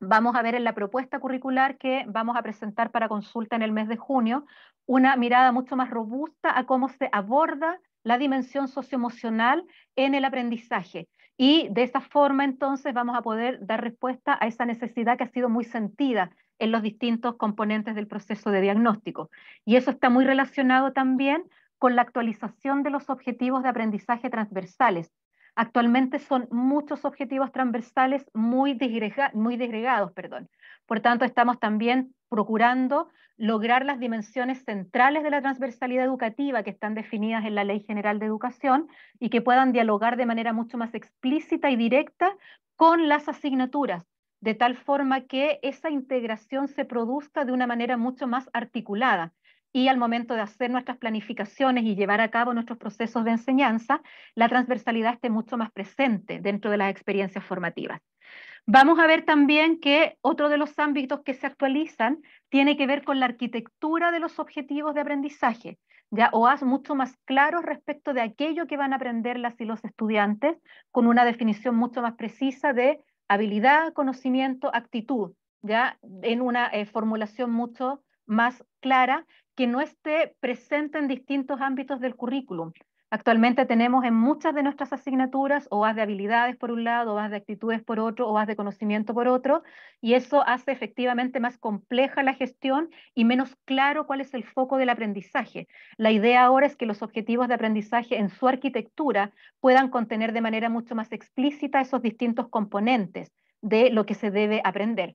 Vamos a ver en la propuesta curricular que vamos a presentar para consulta en el mes de junio una mirada mucho más robusta a cómo se aborda la dimensión socioemocional en el aprendizaje. Y de esa forma entonces vamos a poder dar respuesta a esa necesidad que ha sido muy sentida en los distintos componentes del proceso de diagnóstico. Y eso está muy relacionado también con la actualización de los objetivos de aprendizaje transversales. Actualmente son muchos objetivos transversales muy, desgregados. Perdón. Por tanto, estamos también procurando lograr las dimensiones centrales de la transversalidad educativa que están definidas en la Ley General de Educación y que puedan dialogar de manera mucho más explícita y directa con las asignaturas, de tal forma que esa integración se produzca de una manera mucho más articulada y al momento de hacer nuestras planificaciones y llevar a cabo nuestros procesos de enseñanza, la transversalidad esté mucho más presente dentro de las experiencias formativas. Vamos a ver también que otro de los ámbitos que se actualizan tiene que ver con la arquitectura de los objetivos de aprendizaje, ya haz mucho más claro respecto de aquello que van a aprender las y los estudiantes, con una definición mucho más precisa de habilidad, conocimiento, actitud, ya en una eh, formulación mucho más clara que no esté presente en distintos ámbitos del currículum. Actualmente tenemos en muchas de nuestras asignaturas OAS de habilidades por un lado, OAS de actitudes por otro, OAS de conocimiento por otro, y eso hace efectivamente más compleja la gestión y menos claro cuál es el foco del aprendizaje. La idea ahora es que los objetivos de aprendizaje en su arquitectura puedan contener de manera mucho más explícita esos distintos componentes de lo que se debe aprender.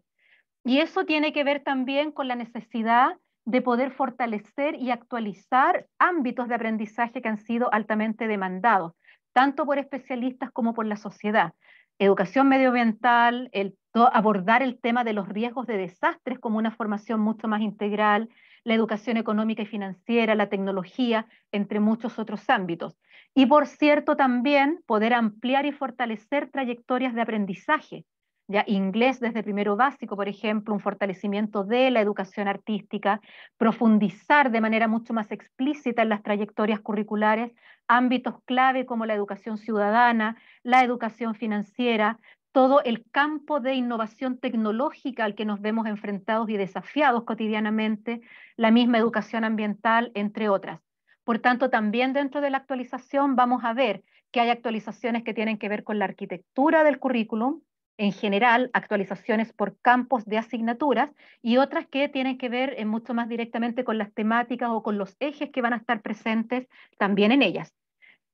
Y eso tiene que ver también con la necesidad de poder fortalecer y actualizar ámbitos de aprendizaje que han sido altamente demandados, tanto por especialistas como por la sociedad. Educación medioambiental, el, abordar el tema de los riesgos de desastres como una formación mucho más integral, la educación económica y financiera, la tecnología, entre muchos otros ámbitos. Y por cierto, también poder ampliar y fortalecer trayectorias de aprendizaje, ya inglés desde primero básico, por ejemplo, un fortalecimiento de la educación artística, profundizar de manera mucho más explícita en las trayectorias curriculares ámbitos clave como la educación ciudadana, la educación financiera, todo el campo de innovación tecnológica al que nos vemos enfrentados y desafiados cotidianamente, la misma educación ambiental, entre otras. Por tanto, también dentro de la actualización vamos a ver que hay actualizaciones que tienen que ver con la arquitectura del currículum, en general actualizaciones por campos de asignaturas y otras que tienen que ver eh, mucho más directamente con las temáticas o con los ejes que van a estar presentes también en ellas.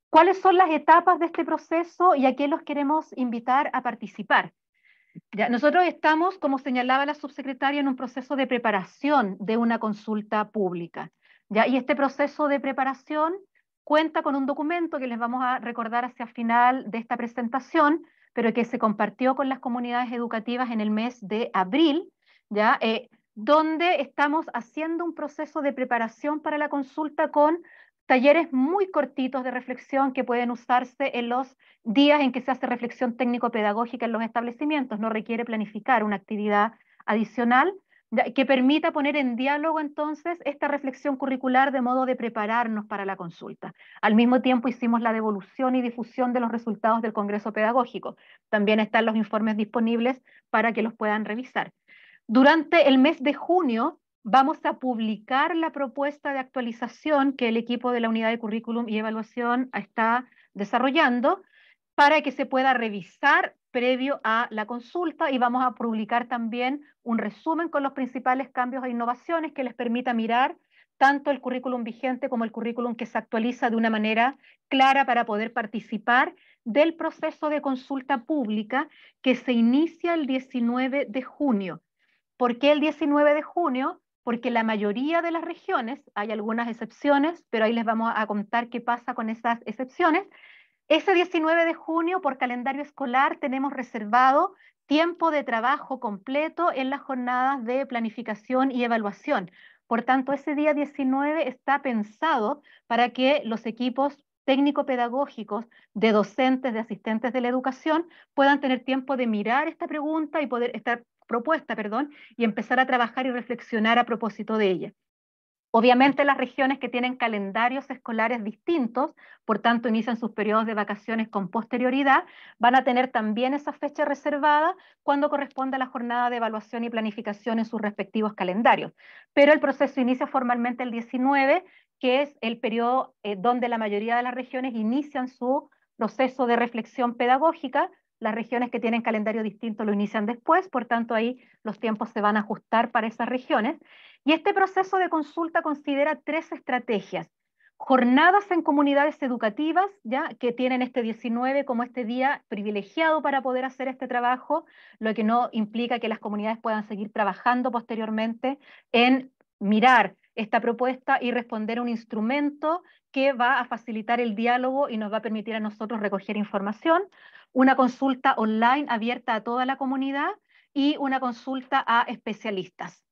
¿Cuáles son las etapas de este proceso y a quién los queremos invitar a participar? nosotros estamos, como señalaba la subsecretaria, en un proceso de preparación de una consulta pública. y este proceso de preparación cuenta con un documento que les vamos a recordar hacia final de esta presentación, pero que se compartió con las comunidades educativas en el mes de abril, ¿ya? Eh, donde estamos haciendo un proceso de preparación para la consulta con talleres muy cortitos de reflexión que pueden usarse en los días en que se hace reflexión técnico-pedagógica en los establecimientos. No requiere planificar una actividad adicional, que permita poner en diálogo entonces esta reflexión curricular de modo de prepararnos para la consulta. Al mismo tiempo hicimos la devolución y difusión de los resultados del Congreso Pedagógico. También están los informes disponibles para que los puedan revisar. Durante el mes de junio vamos a publicar la propuesta de actualización que el equipo de la Unidad de Currículum y Evaluación está desarrollando para que se pueda revisar previo a la consulta y vamos a publicar también un resumen con los principales cambios e innovaciones que les permita mirar tanto el currículum vigente como el currículum que se actualiza de una manera clara para poder participar del proceso de consulta pública que se inicia el 19 de junio. ¿Por qué el 19 de junio? Porque la mayoría de las regiones, hay algunas excepciones, pero ahí les vamos a contar qué pasa con esas excepciones, ese 19 de junio, por calendario escolar, tenemos reservado tiempo de trabajo completo en las jornadas de planificación y evaluación. Por tanto, ese día 19 está pensado para que los equipos técnico-pedagógicos de docentes, de asistentes de la educación, puedan tener tiempo de mirar esta pregunta y poder, estar propuesta, perdón, y empezar a trabajar y reflexionar a propósito de ella. Obviamente las regiones que tienen calendarios escolares distintos, por tanto inician sus periodos de vacaciones con posterioridad, van a tener también esa fecha reservada cuando corresponda a la jornada de evaluación y planificación en sus respectivos calendarios. Pero el proceso inicia formalmente el 19, que es el periodo eh, donde la mayoría de las regiones inician su proceso de reflexión pedagógica las regiones que tienen calendario distinto lo inician después, por tanto ahí los tiempos se van a ajustar para esas regiones. Y este proceso de consulta considera tres estrategias. Jornadas en comunidades educativas, ya que tienen este 19 como este día privilegiado para poder hacer este trabajo, lo que no implica que las comunidades puedan seguir trabajando posteriormente en mirar esta propuesta y responder a un instrumento que va a facilitar el diálogo y nos va a permitir a nosotros recoger información una consulta online abierta a toda la comunidad y una consulta a especialistas.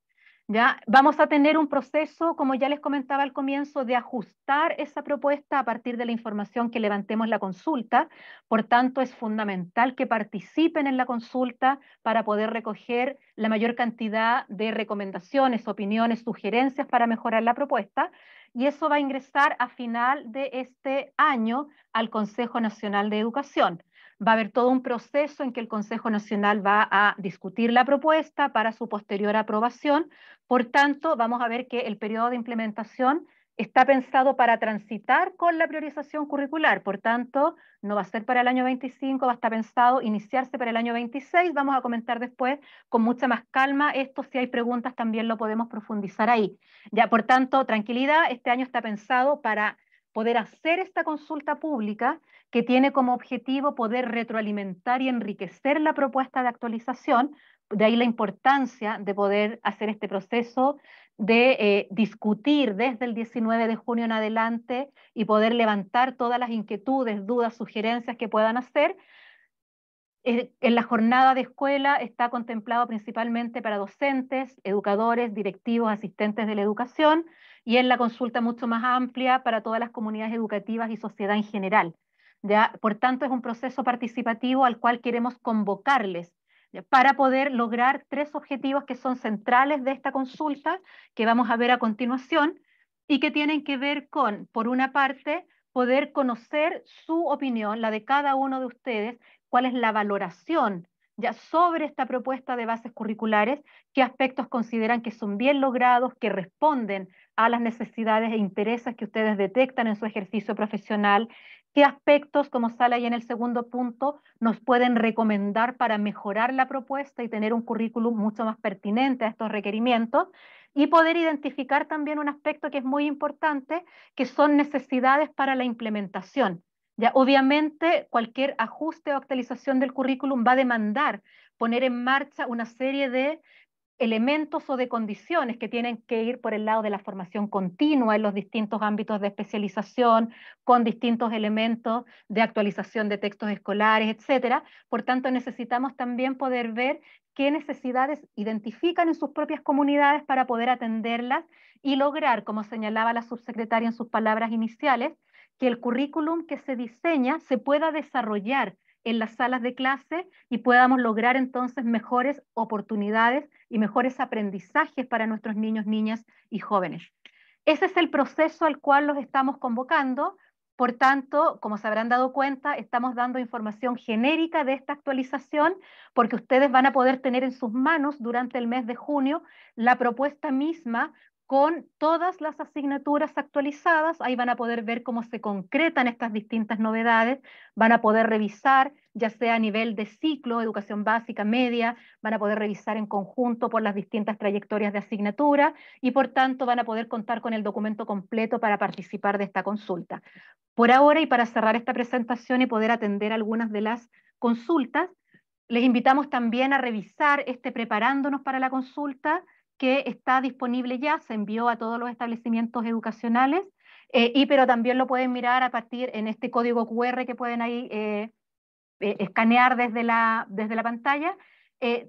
¿Ya? Vamos a tener un proceso, como ya les comentaba al comienzo, de ajustar esa propuesta a partir de la información que levantemos la consulta. Por tanto, es fundamental que participen en la consulta para poder recoger la mayor cantidad de recomendaciones, opiniones, sugerencias para mejorar la propuesta. Y eso va a ingresar a final de este año al Consejo Nacional de Educación. Va a haber todo un proceso en que el Consejo Nacional va a discutir la propuesta para su posterior aprobación. Por tanto, vamos a ver que el periodo de implementación está pensado para transitar con la priorización curricular. Por tanto, no va a ser para el año 25, va a estar pensado iniciarse para el año 26. Vamos a comentar después con mucha más calma esto. Si hay preguntas, también lo podemos profundizar ahí. Ya, por tanto, tranquilidad, este año está pensado para poder hacer esta consulta pública que tiene como objetivo poder retroalimentar y enriquecer la propuesta de actualización, de ahí la importancia de poder hacer este proceso de eh, discutir desde el 19 de junio en adelante y poder levantar todas las inquietudes, dudas, sugerencias que puedan hacer eh, en la jornada de escuela está contemplado principalmente para docentes, educadores, directivos, asistentes de la educación y en la consulta mucho más amplia para todas las comunidades educativas y sociedad en general. Por tanto, es un proceso participativo al cual queremos convocarles para poder lograr tres objetivos que son centrales de esta consulta, que vamos a ver a continuación, y que tienen que ver con, por una parte, poder conocer su opinión, la de cada uno de ustedes, cuál es la valoración ya sobre esta propuesta de bases curriculares, qué aspectos consideran que son bien logrados, que responden a las necesidades e intereses que ustedes detectan en su ejercicio profesional, qué aspectos, como sale ahí en el segundo punto, nos pueden recomendar para mejorar la propuesta y tener un currículum mucho más pertinente a estos requerimientos, y poder identificar también un aspecto que es muy importante, que son necesidades para la implementación ya, obviamente, cualquier ajuste o actualización del currículum va a demandar poner en marcha una serie de elementos o de condiciones que tienen que ir por el lado de la formación continua en los distintos ámbitos de especialización, con distintos elementos de actualización de textos escolares, etc. Por tanto, necesitamos también poder ver qué necesidades identifican en sus propias comunidades para poder atenderlas y lograr, como señalaba la subsecretaria en sus palabras iniciales, que el currículum que se diseña se pueda desarrollar en las salas de clase y podamos lograr entonces mejores oportunidades y mejores aprendizajes para nuestros niños, niñas y jóvenes. Ese es el proceso al cual los estamos convocando. Por tanto, como se habrán dado cuenta, estamos dando información genérica de esta actualización porque ustedes van a poder tener en sus manos durante el mes de junio la propuesta misma con todas las asignaturas actualizadas. Ahí van a poder ver cómo se concretan estas distintas novedades, van a poder revisar, ya sea a nivel de ciclo, educación básica, media, van a poder revisar en conjunto por las distintas trayectorias de asignatura y por tanto van a poder contar con el documento completo para participar de esta consulta. Por ahora y para cerrar esta presentación y poder atender algunas de las consultas, les invitamos también a revisar este preparándonos para la consulta que está disponible ya, se envió a todos los establecimientos educacionales, eh, y pero también lo pueden mirar a partir en este código QR que pueden ahí eh, eh, escanear desde la, desde la pantalla,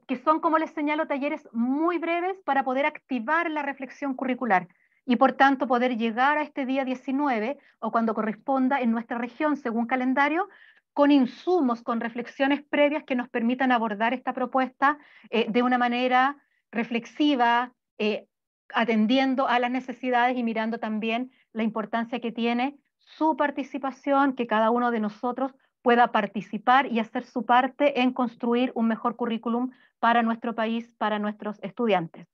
que son, como les señalo, talleres muy breves para poder activar la reflexión curricular y por tanto poder llegar a este día 19 o cuando corresponda en nuestra región según calendario con insumos, con reflexiones previas que nos permitan abordar esta propuesta de una manera reflexiva, eh, atendiendo a las necesidades y mirando también la importancia que tiene su participación, que cada uno de nosotros pueda participar y hacer su parte en construir un mejor currículum para nuestro país, para nuestros estudiantes.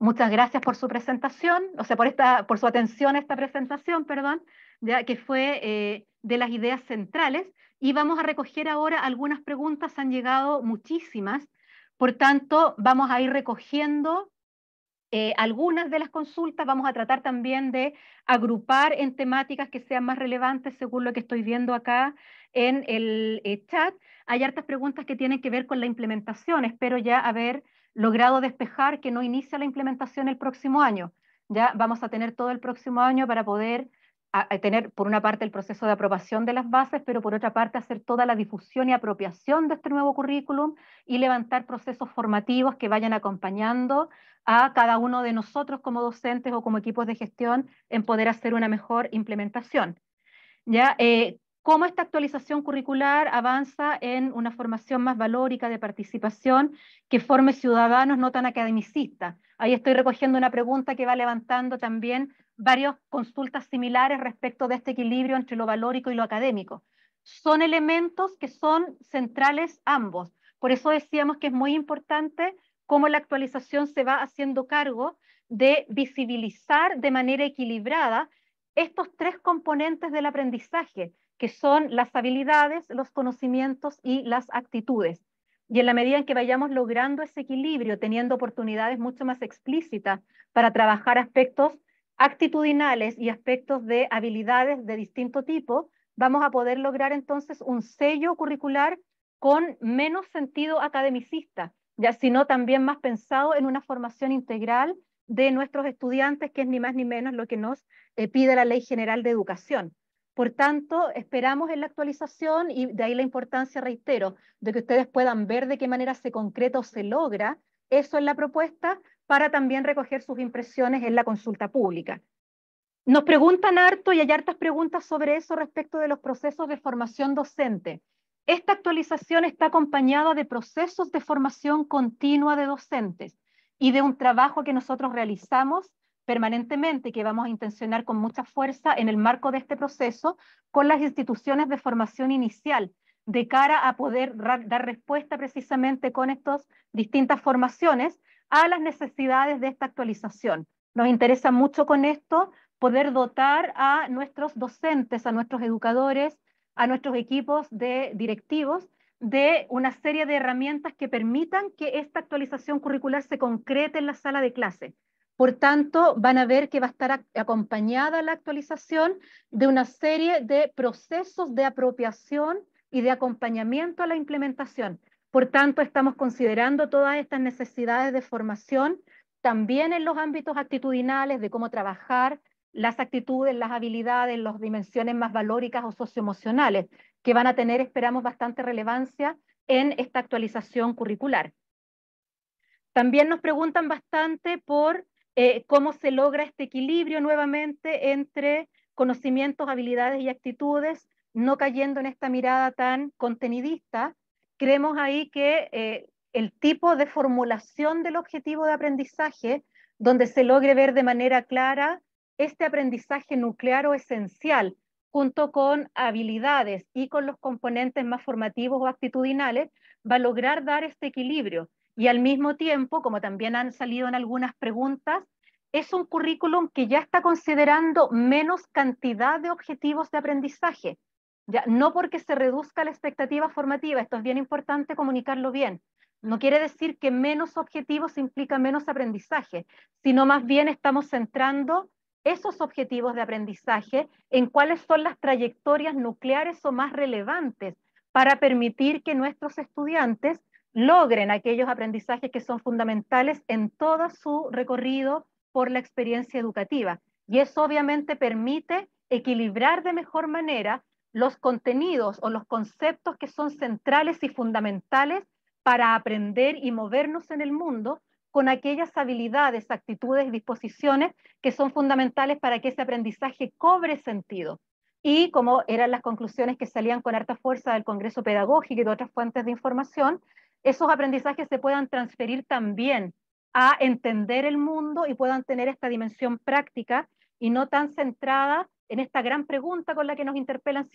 Muchas gracias por su presentación, o sea, por, por su atención a esta presentación, perdón, que fue eh, de las ideas centrales. Y vamos a recoger ahora algunas preguntas, han llegado muchísimas, por tanto, vamos a ir recogiendo eh, algunas de las consultas, vamos a tratar también de agrupar en temáticas que sean más relevantes según lo que estoy viendo acá en el eh, chat. Hay hartas preguntas que tienen que ver con la implementación. Espero ya haber logrado despejar que no inicia la implementación el próximo año. Ya vamos a tener todo el próximo año para poder tener por una parte el proceso de aprobación de las bases, pero por otra parte hacer toda la difusión y apropiación de este nuevo currículum y levantar procesos formativos que vayan acompañando a cada uno de nosotros como docentes o como equipos de gestión en poder hacer una mejor implementación. ¿Ya? Eh, cómo esta actualización curricular avanza en una formación más valórica de participación que forme ciudadanos no tan academicistas. Ahí estoy recogiendo una pregunta que va levantando también varias consultas similares respecto de este equilibrio entre lo valórico y lo académico. Son elementos que son centrales ambos. Por eso decíamos que es muy importante cómo la actualización se va haciendo cargo de visibilizar de manera equilibrada estos tres componentes del aprendizaje, que son las habilidades, los conocimientos y las actitudes. Y en la medida en que vayamos logrando ese equilibrio, teniendo oportunidades mucho más explícitas para trabajar aspectos actitudinales y aspectos de habilidades de distinto tipo, vamos a poder lograr entonces un sello curricular con menos sentido academicista, ya sino también más pensado en una formación integral de nuestros estudiantes, que es ni más ni menos lo que nos eh, pide la Ley General de Educación. Por tanto, esperamos en la actualización y de ahí la importancia, reitero, de que ustedes puedan ver de qué manera se concreta o se logra eso en la propuesta para también recoger sus impresiones en la consulta pública. Nos preguntan harto y hay hartas preguntas sobre eso respecto de los procesos de formación docente. Esta actualización está acompañada de procesos de formación continua de docentes y de un trabajo que nosotros realizamos permanentemente y que vamos a intencionar con mucha fuerza en el marco de este proceso con las instituciones de formación inicial de cara a poder dar respuesta precisamente con estas distintas formaciones a las necesidades de esta actualización. Nos interesa mucho con esto poder dotar a nuestros docentes, a nuestros educadores, a nuestros equipos de directivos de una serie de herramientas que permitan que esta actualización curricular se concrete en la sala de clase. Por tanto, van a ver que va a estar acompañada la actualización de una serie de procesos de apropiación y de acompañamiento a la implementación. Por tanto, estamos considerando todas estas necesidades de formación también en los ámbitos actitudinales de cómo trabajar las actitudes, las habilidades, las dimensiones más valóricas o socioemocionales, que van a tener, esperamos, bastante relevancia en esta actualización curricular. También nos preguntan bastante por eh, cómo se logra este equilibrio nuevamente entre conocimientos, habilidades y actitudes, no cayendo en esta mirada tan contenidista, creemos ahí que eh, el tipo de formulación del objetivo de aprendizaje, donde se logre ver de manera clara este aprendizaje nuclear o esencial, junto con habilidades y con los componentes más formativos o actitudinales, va a lograr dar este equilibrio. Y al mismo tiempo, como también han salido en algunas preguntas, es un currículum que ya está considerando menos cantidad de objetivos de aprendizaje, no porque se reduzca la expectativa formativa, esto es bien importante comunicarlo bien. No quiere decir que menos objetivos implica menos aprendizaje, sino más bien estamos centrando esos objetivos de aprendizaje en cuáles son las trayectorias nucleares o más relevantes para permitir que nuestros estudiantes logren aquellos aprendizajes que son fundamentales en todo su recorrido por la experiencia educativa. Y eso obviamente permite equilibrar de mejor manera los contenidos o los conceptos que son centrales y fundamentales para aprender y movernos en el mundo con aquellas habilidades, actitudes y disposiciones que son fundamentales para que ese aprendizaje cobre sentido. Y como eran las conclusiones que salían con harta fuerza del Congreso Pedagógico y de otras fuentes de información, esos aprendizajes se puedan transferir también a entender el mundo y puedan tener esta dimensión práctica y no tan centrada en esta gran pregunta con la que nos interpelan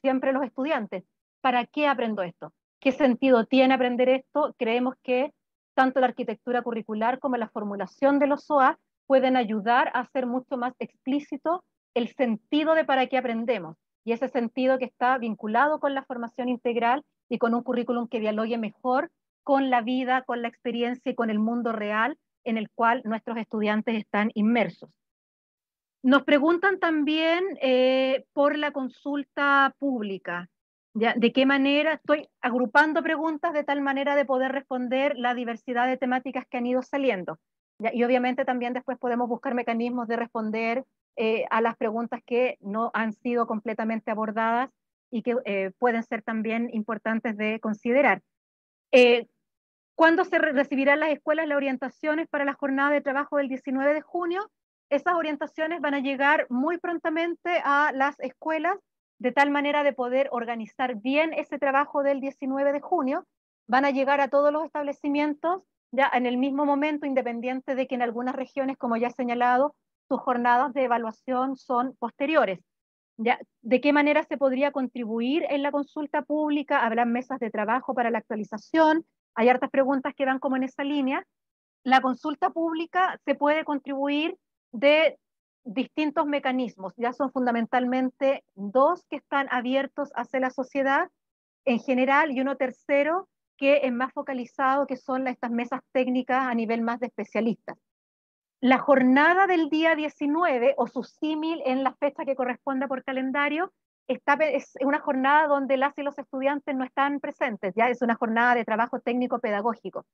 siempre los estudiantes. ¿Para qué aprendo esto? ¿Qué sentido tiene aprender esto? Creemos que tanto la arquitectura curricular como la formulación de los SOA pueden ayudar a hacer mucho más explícito el sentido de para qué aprendemos y ese sentido que está vinculado con la formación integral y con un currículum que dialogue mejor con la vida, con la experiencia y con el mundo real en el cual nuestros estudiantes están inmersos. Nos preguntan también eh, por la consulta pública. ¿De qué manera? Estoy agrupando preguntas de tal manera de poder responder la diversidad de temáticas que han ido saliendo. Y obviamente también después podemos buscar mecanismos de responder eh, a las preguntas que no han sido completamente abordadas y que eh, pueden ser también importantes de considerar. ¿Cuándo se recibirán las escuelas las orientaciones para la jornada de trabajo del 19 de junio? Esas orientaciones van a llegar muy prontamente a las escuelas, de tal manera de poder organizar bien ese trabajo del 19 de junio. Van a llegar a todos los establecimientos ya en el mismo momento, independiente de que en algunas regiones, como ya he señalado, sus jornadas de evaluación son posteriores. Ya, ¿De qué manera se podría contribuir en la consulta pública? habrá mesas de trabajo para la actualización. Hay hartas preguntas que van como en esa línea. La consulta pública se puede contribuir de distintos mecanismos. Ya son fundamentalmente dos que están abiertos hacia la sociedad en general y uno tercero que es más focalizado, que son estas mesas técnicas a nivel más de especialistas. La jornada del día 19 o su símil en la fecha que corresponda por calendario está, es una jornada donde las y los estudiantes no están presentes, ya es una jornada de trabajo técnico-pedagógico.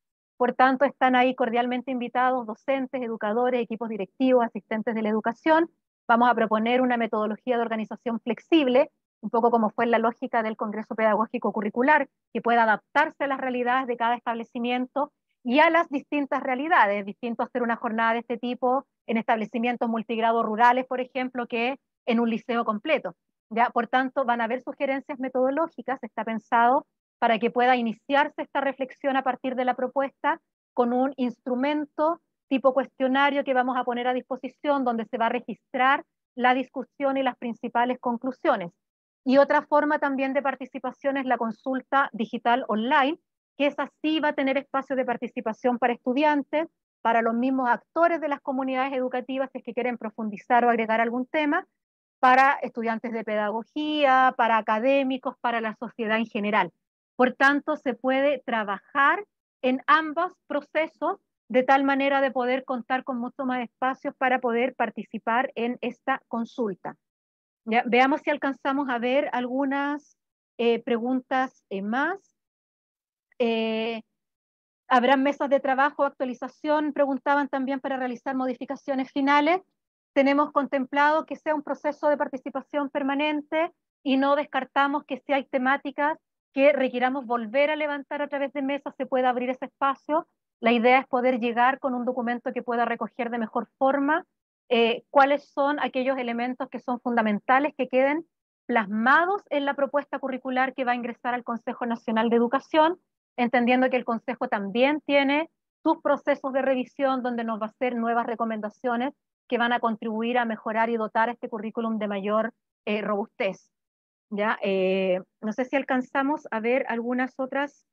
Por tanto, están ahí cordialmente invitados docentes, educadores, equipos directivos, asistentes de la educación. Vamos a proponer una metodología de organización flexible, un poco como fue la lógica del Congreso Pedagógico Curricular, que pueda adaptarse a las realidades de cada establecimiento y a las distintas realidades. Distinto hacer una jornada de este tipo en establecimientos multigrados rurales, por ejemplo, que en un liceo completo. ¿ya? Por tanto, van a haber sugerencias metodológicas, está pensado para que pueda iniciarse esta reflexión a partir de la propuesta con un instrumento tipo cuestionario que vamos a poner a disposición donde se va a registrar la discusión y las principales conclusiones. Y otra forma también de participación es la consulta digital online, que es así va a tener espacio de participación para estudiantes, para los mismos actores de las comunidades educativas, que quieren profundizar o agregar algún tema, para estudiantes de pedagogía, para académicos, para la sociedad en general. Por tanto, se puede trabajar en ambos procesos de tal manera de poder contar con mucho más espacios para poder participar en esta consulta. Ya, veamos si alcanzamos a ver algunas eh, preguntas eh, más. Eh, ¿Habrán mesas de trabajo, actualización? Preguntaban también para realizar modificaciones finales. Tenemos contemplado que sea un proceso de participación permanente y no descartamos que si hay temáticas que requiramos volver a levantar a través de mesas, se pueda abrir ese espacio. La idea es poder llegar con un documento que pueda recoger de mejor forma eh, cuáles son aquellos elementos que son fundamentales que queden plasmados en la propuesta curricular que va a ingresar al Consejo Nacional de Educación, entendiendo que el Consejo también tiene sus procesos de revisión donde nos va a hacer nuevas recomendaciones que van a contribuir a mejorar y dotar este currículum de mayor eh, robustez. ¿ya? Eh, no sé si alcanzamos a ver algunas otras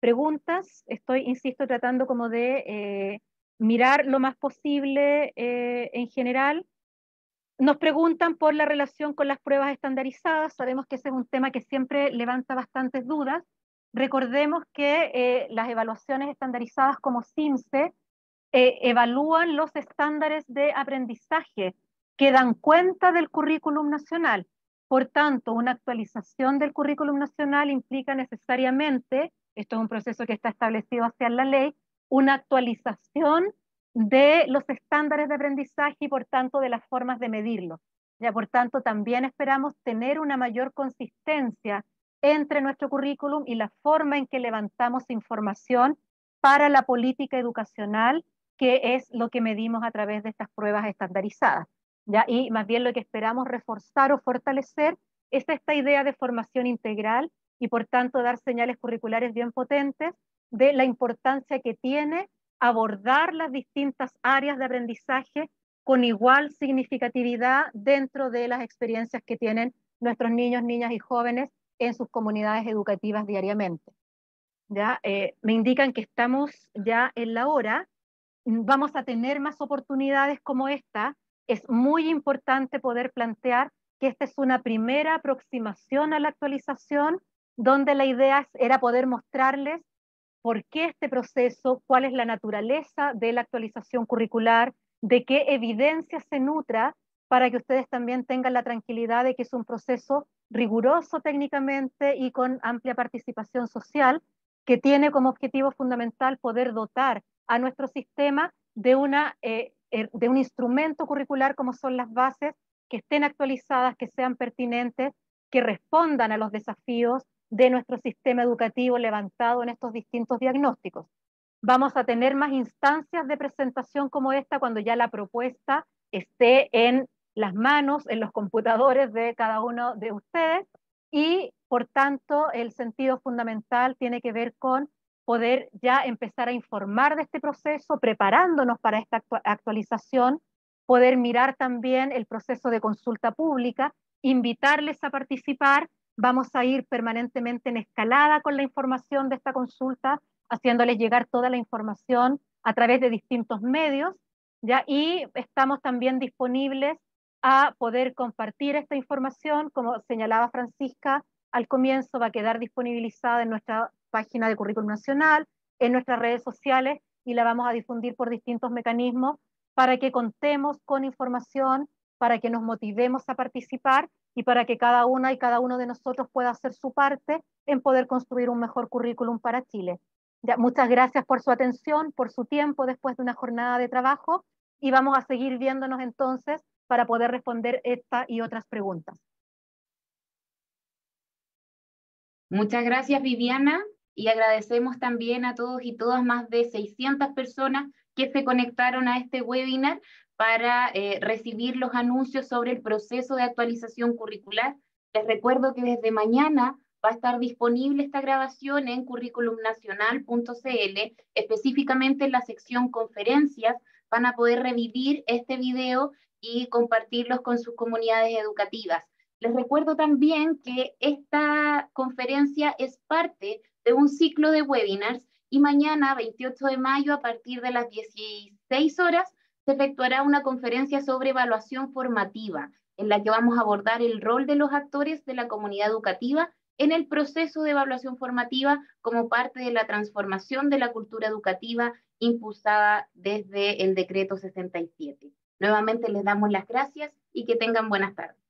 preguntas. Estoy, insisto, tratando como de eh, mirar lo más posible eh, en general. Nos preguntan por la relación con las pruebas estandarizadas. Sabemos que ese es un tema que siempre levanta bastantes dudas. Recordemos que las evaluaciones estandarizadas como SIMSE evalúan los estándares de aprendizaje que dan cuenta del currículum nacional por tanto, una actualización del currículum nacional implica necesariamente, esto es un proceso que está establecido hacia la ley, una actualización de los estándares de aprendizaje y por tanto de las formas de medirlo. Ya, por tanto, también esperamos tener una mayor consistencia entre nuestro currículum y la forma en que levantamos información para la política educacional, que es lo que medimos a través de estas pruebas estandarizadas. Y más bien lo que esperamos reforzar o fortalecer es esta idea de formación integral y por tanto dar señales curriculares bien potentes de la importancia que tiene abordar las distintas áreas de aprendizaje con igual significatividad dentro de las experiencias que tienen nuestros niños, niñas y jóvenes en sus comunidades educativas diariamente. Ya eh, me indican que estamos ya en la hora, vamos a tener más oportunidades como esta es muy importante poder plantear que esta es una primera aproximación a la actualización, donde la idea era poder mostrarles por qué este proceso, cuál es la naturaleza de la actualización curricular, de qué evidencia se nutra, para que ustedes también tengan la tranquilidad de que es un proceso riguroso técnicamente y con amplia participación social, que tiene como objetivo fundamental poder dotar a nuestro sistema de una eh, eh, de un instrumento curricular como son las bases, que estén actualizadas, que sean pertinentes, que respondan a los desafíos de nuestro sistema educativo levantado en estos distintos diagnósticos. Vamos a tener más instancias de presentación como esta cuando ya la propuesta esté en las manos, en los computadores de cada uno de ustedes y, por tanto, el sentido fundamental tiene que ver con poder ya empezar a informar de este proceso, preparándonos para esta actualización, poder mirar también el proceso de consulta pública, invitarles a participar. Vamos a ir permanentemente en escalada con la información de esta consulta, haciéndoles llegar toda la información a través de distintos medios, ¿ya? y estamos también disponibles a poder compartir esta información, como señalaba Francisca al comienzo, va a quedar disponibilizada en nuestra página de Currículum Nacional, en nuestras redes sociales y la vamos a difundir por distintos mecanismos para que contemos con información, para que nos motivemos a participar y para que cada una y cada uno de nosotros pueda hacer su parte en poder construir un mejor currículum para Chile. muchas gracias por su atención, por su tiempo después de una jornada de trabajo y vamos a seguir viéndonos entonces para poder responder esta y otras preguntas. Muchas gracias, Viviana y agradecemos también a todos y todas más de 600 personas que se conectaron a este webinar para eh, recibir los anuncios sobre el proceso de actualización curricular. Les recuerdo que desde mañana va a estar disponible esta grabación en curriculumnacional.cl, específicamente en la sección conferencias, van a poder revivir este video y compartirlos con sus comunidades educativas. Les recuerdo también que esta conferencia es parte de un ciclo de webinars y mañana, 28 de mayo, a partir de las 16 horas, se efectuará una conferencia sobre evaluación formativa, en la que vamos a abordar el rol de los actores de la comunidad educativa en el proceso de evaluación formativa como parte de la transformación de la cultura educativa impulsada desde el decreto 67. Nuevamente les damos las gracias y que tengan buenas tardes.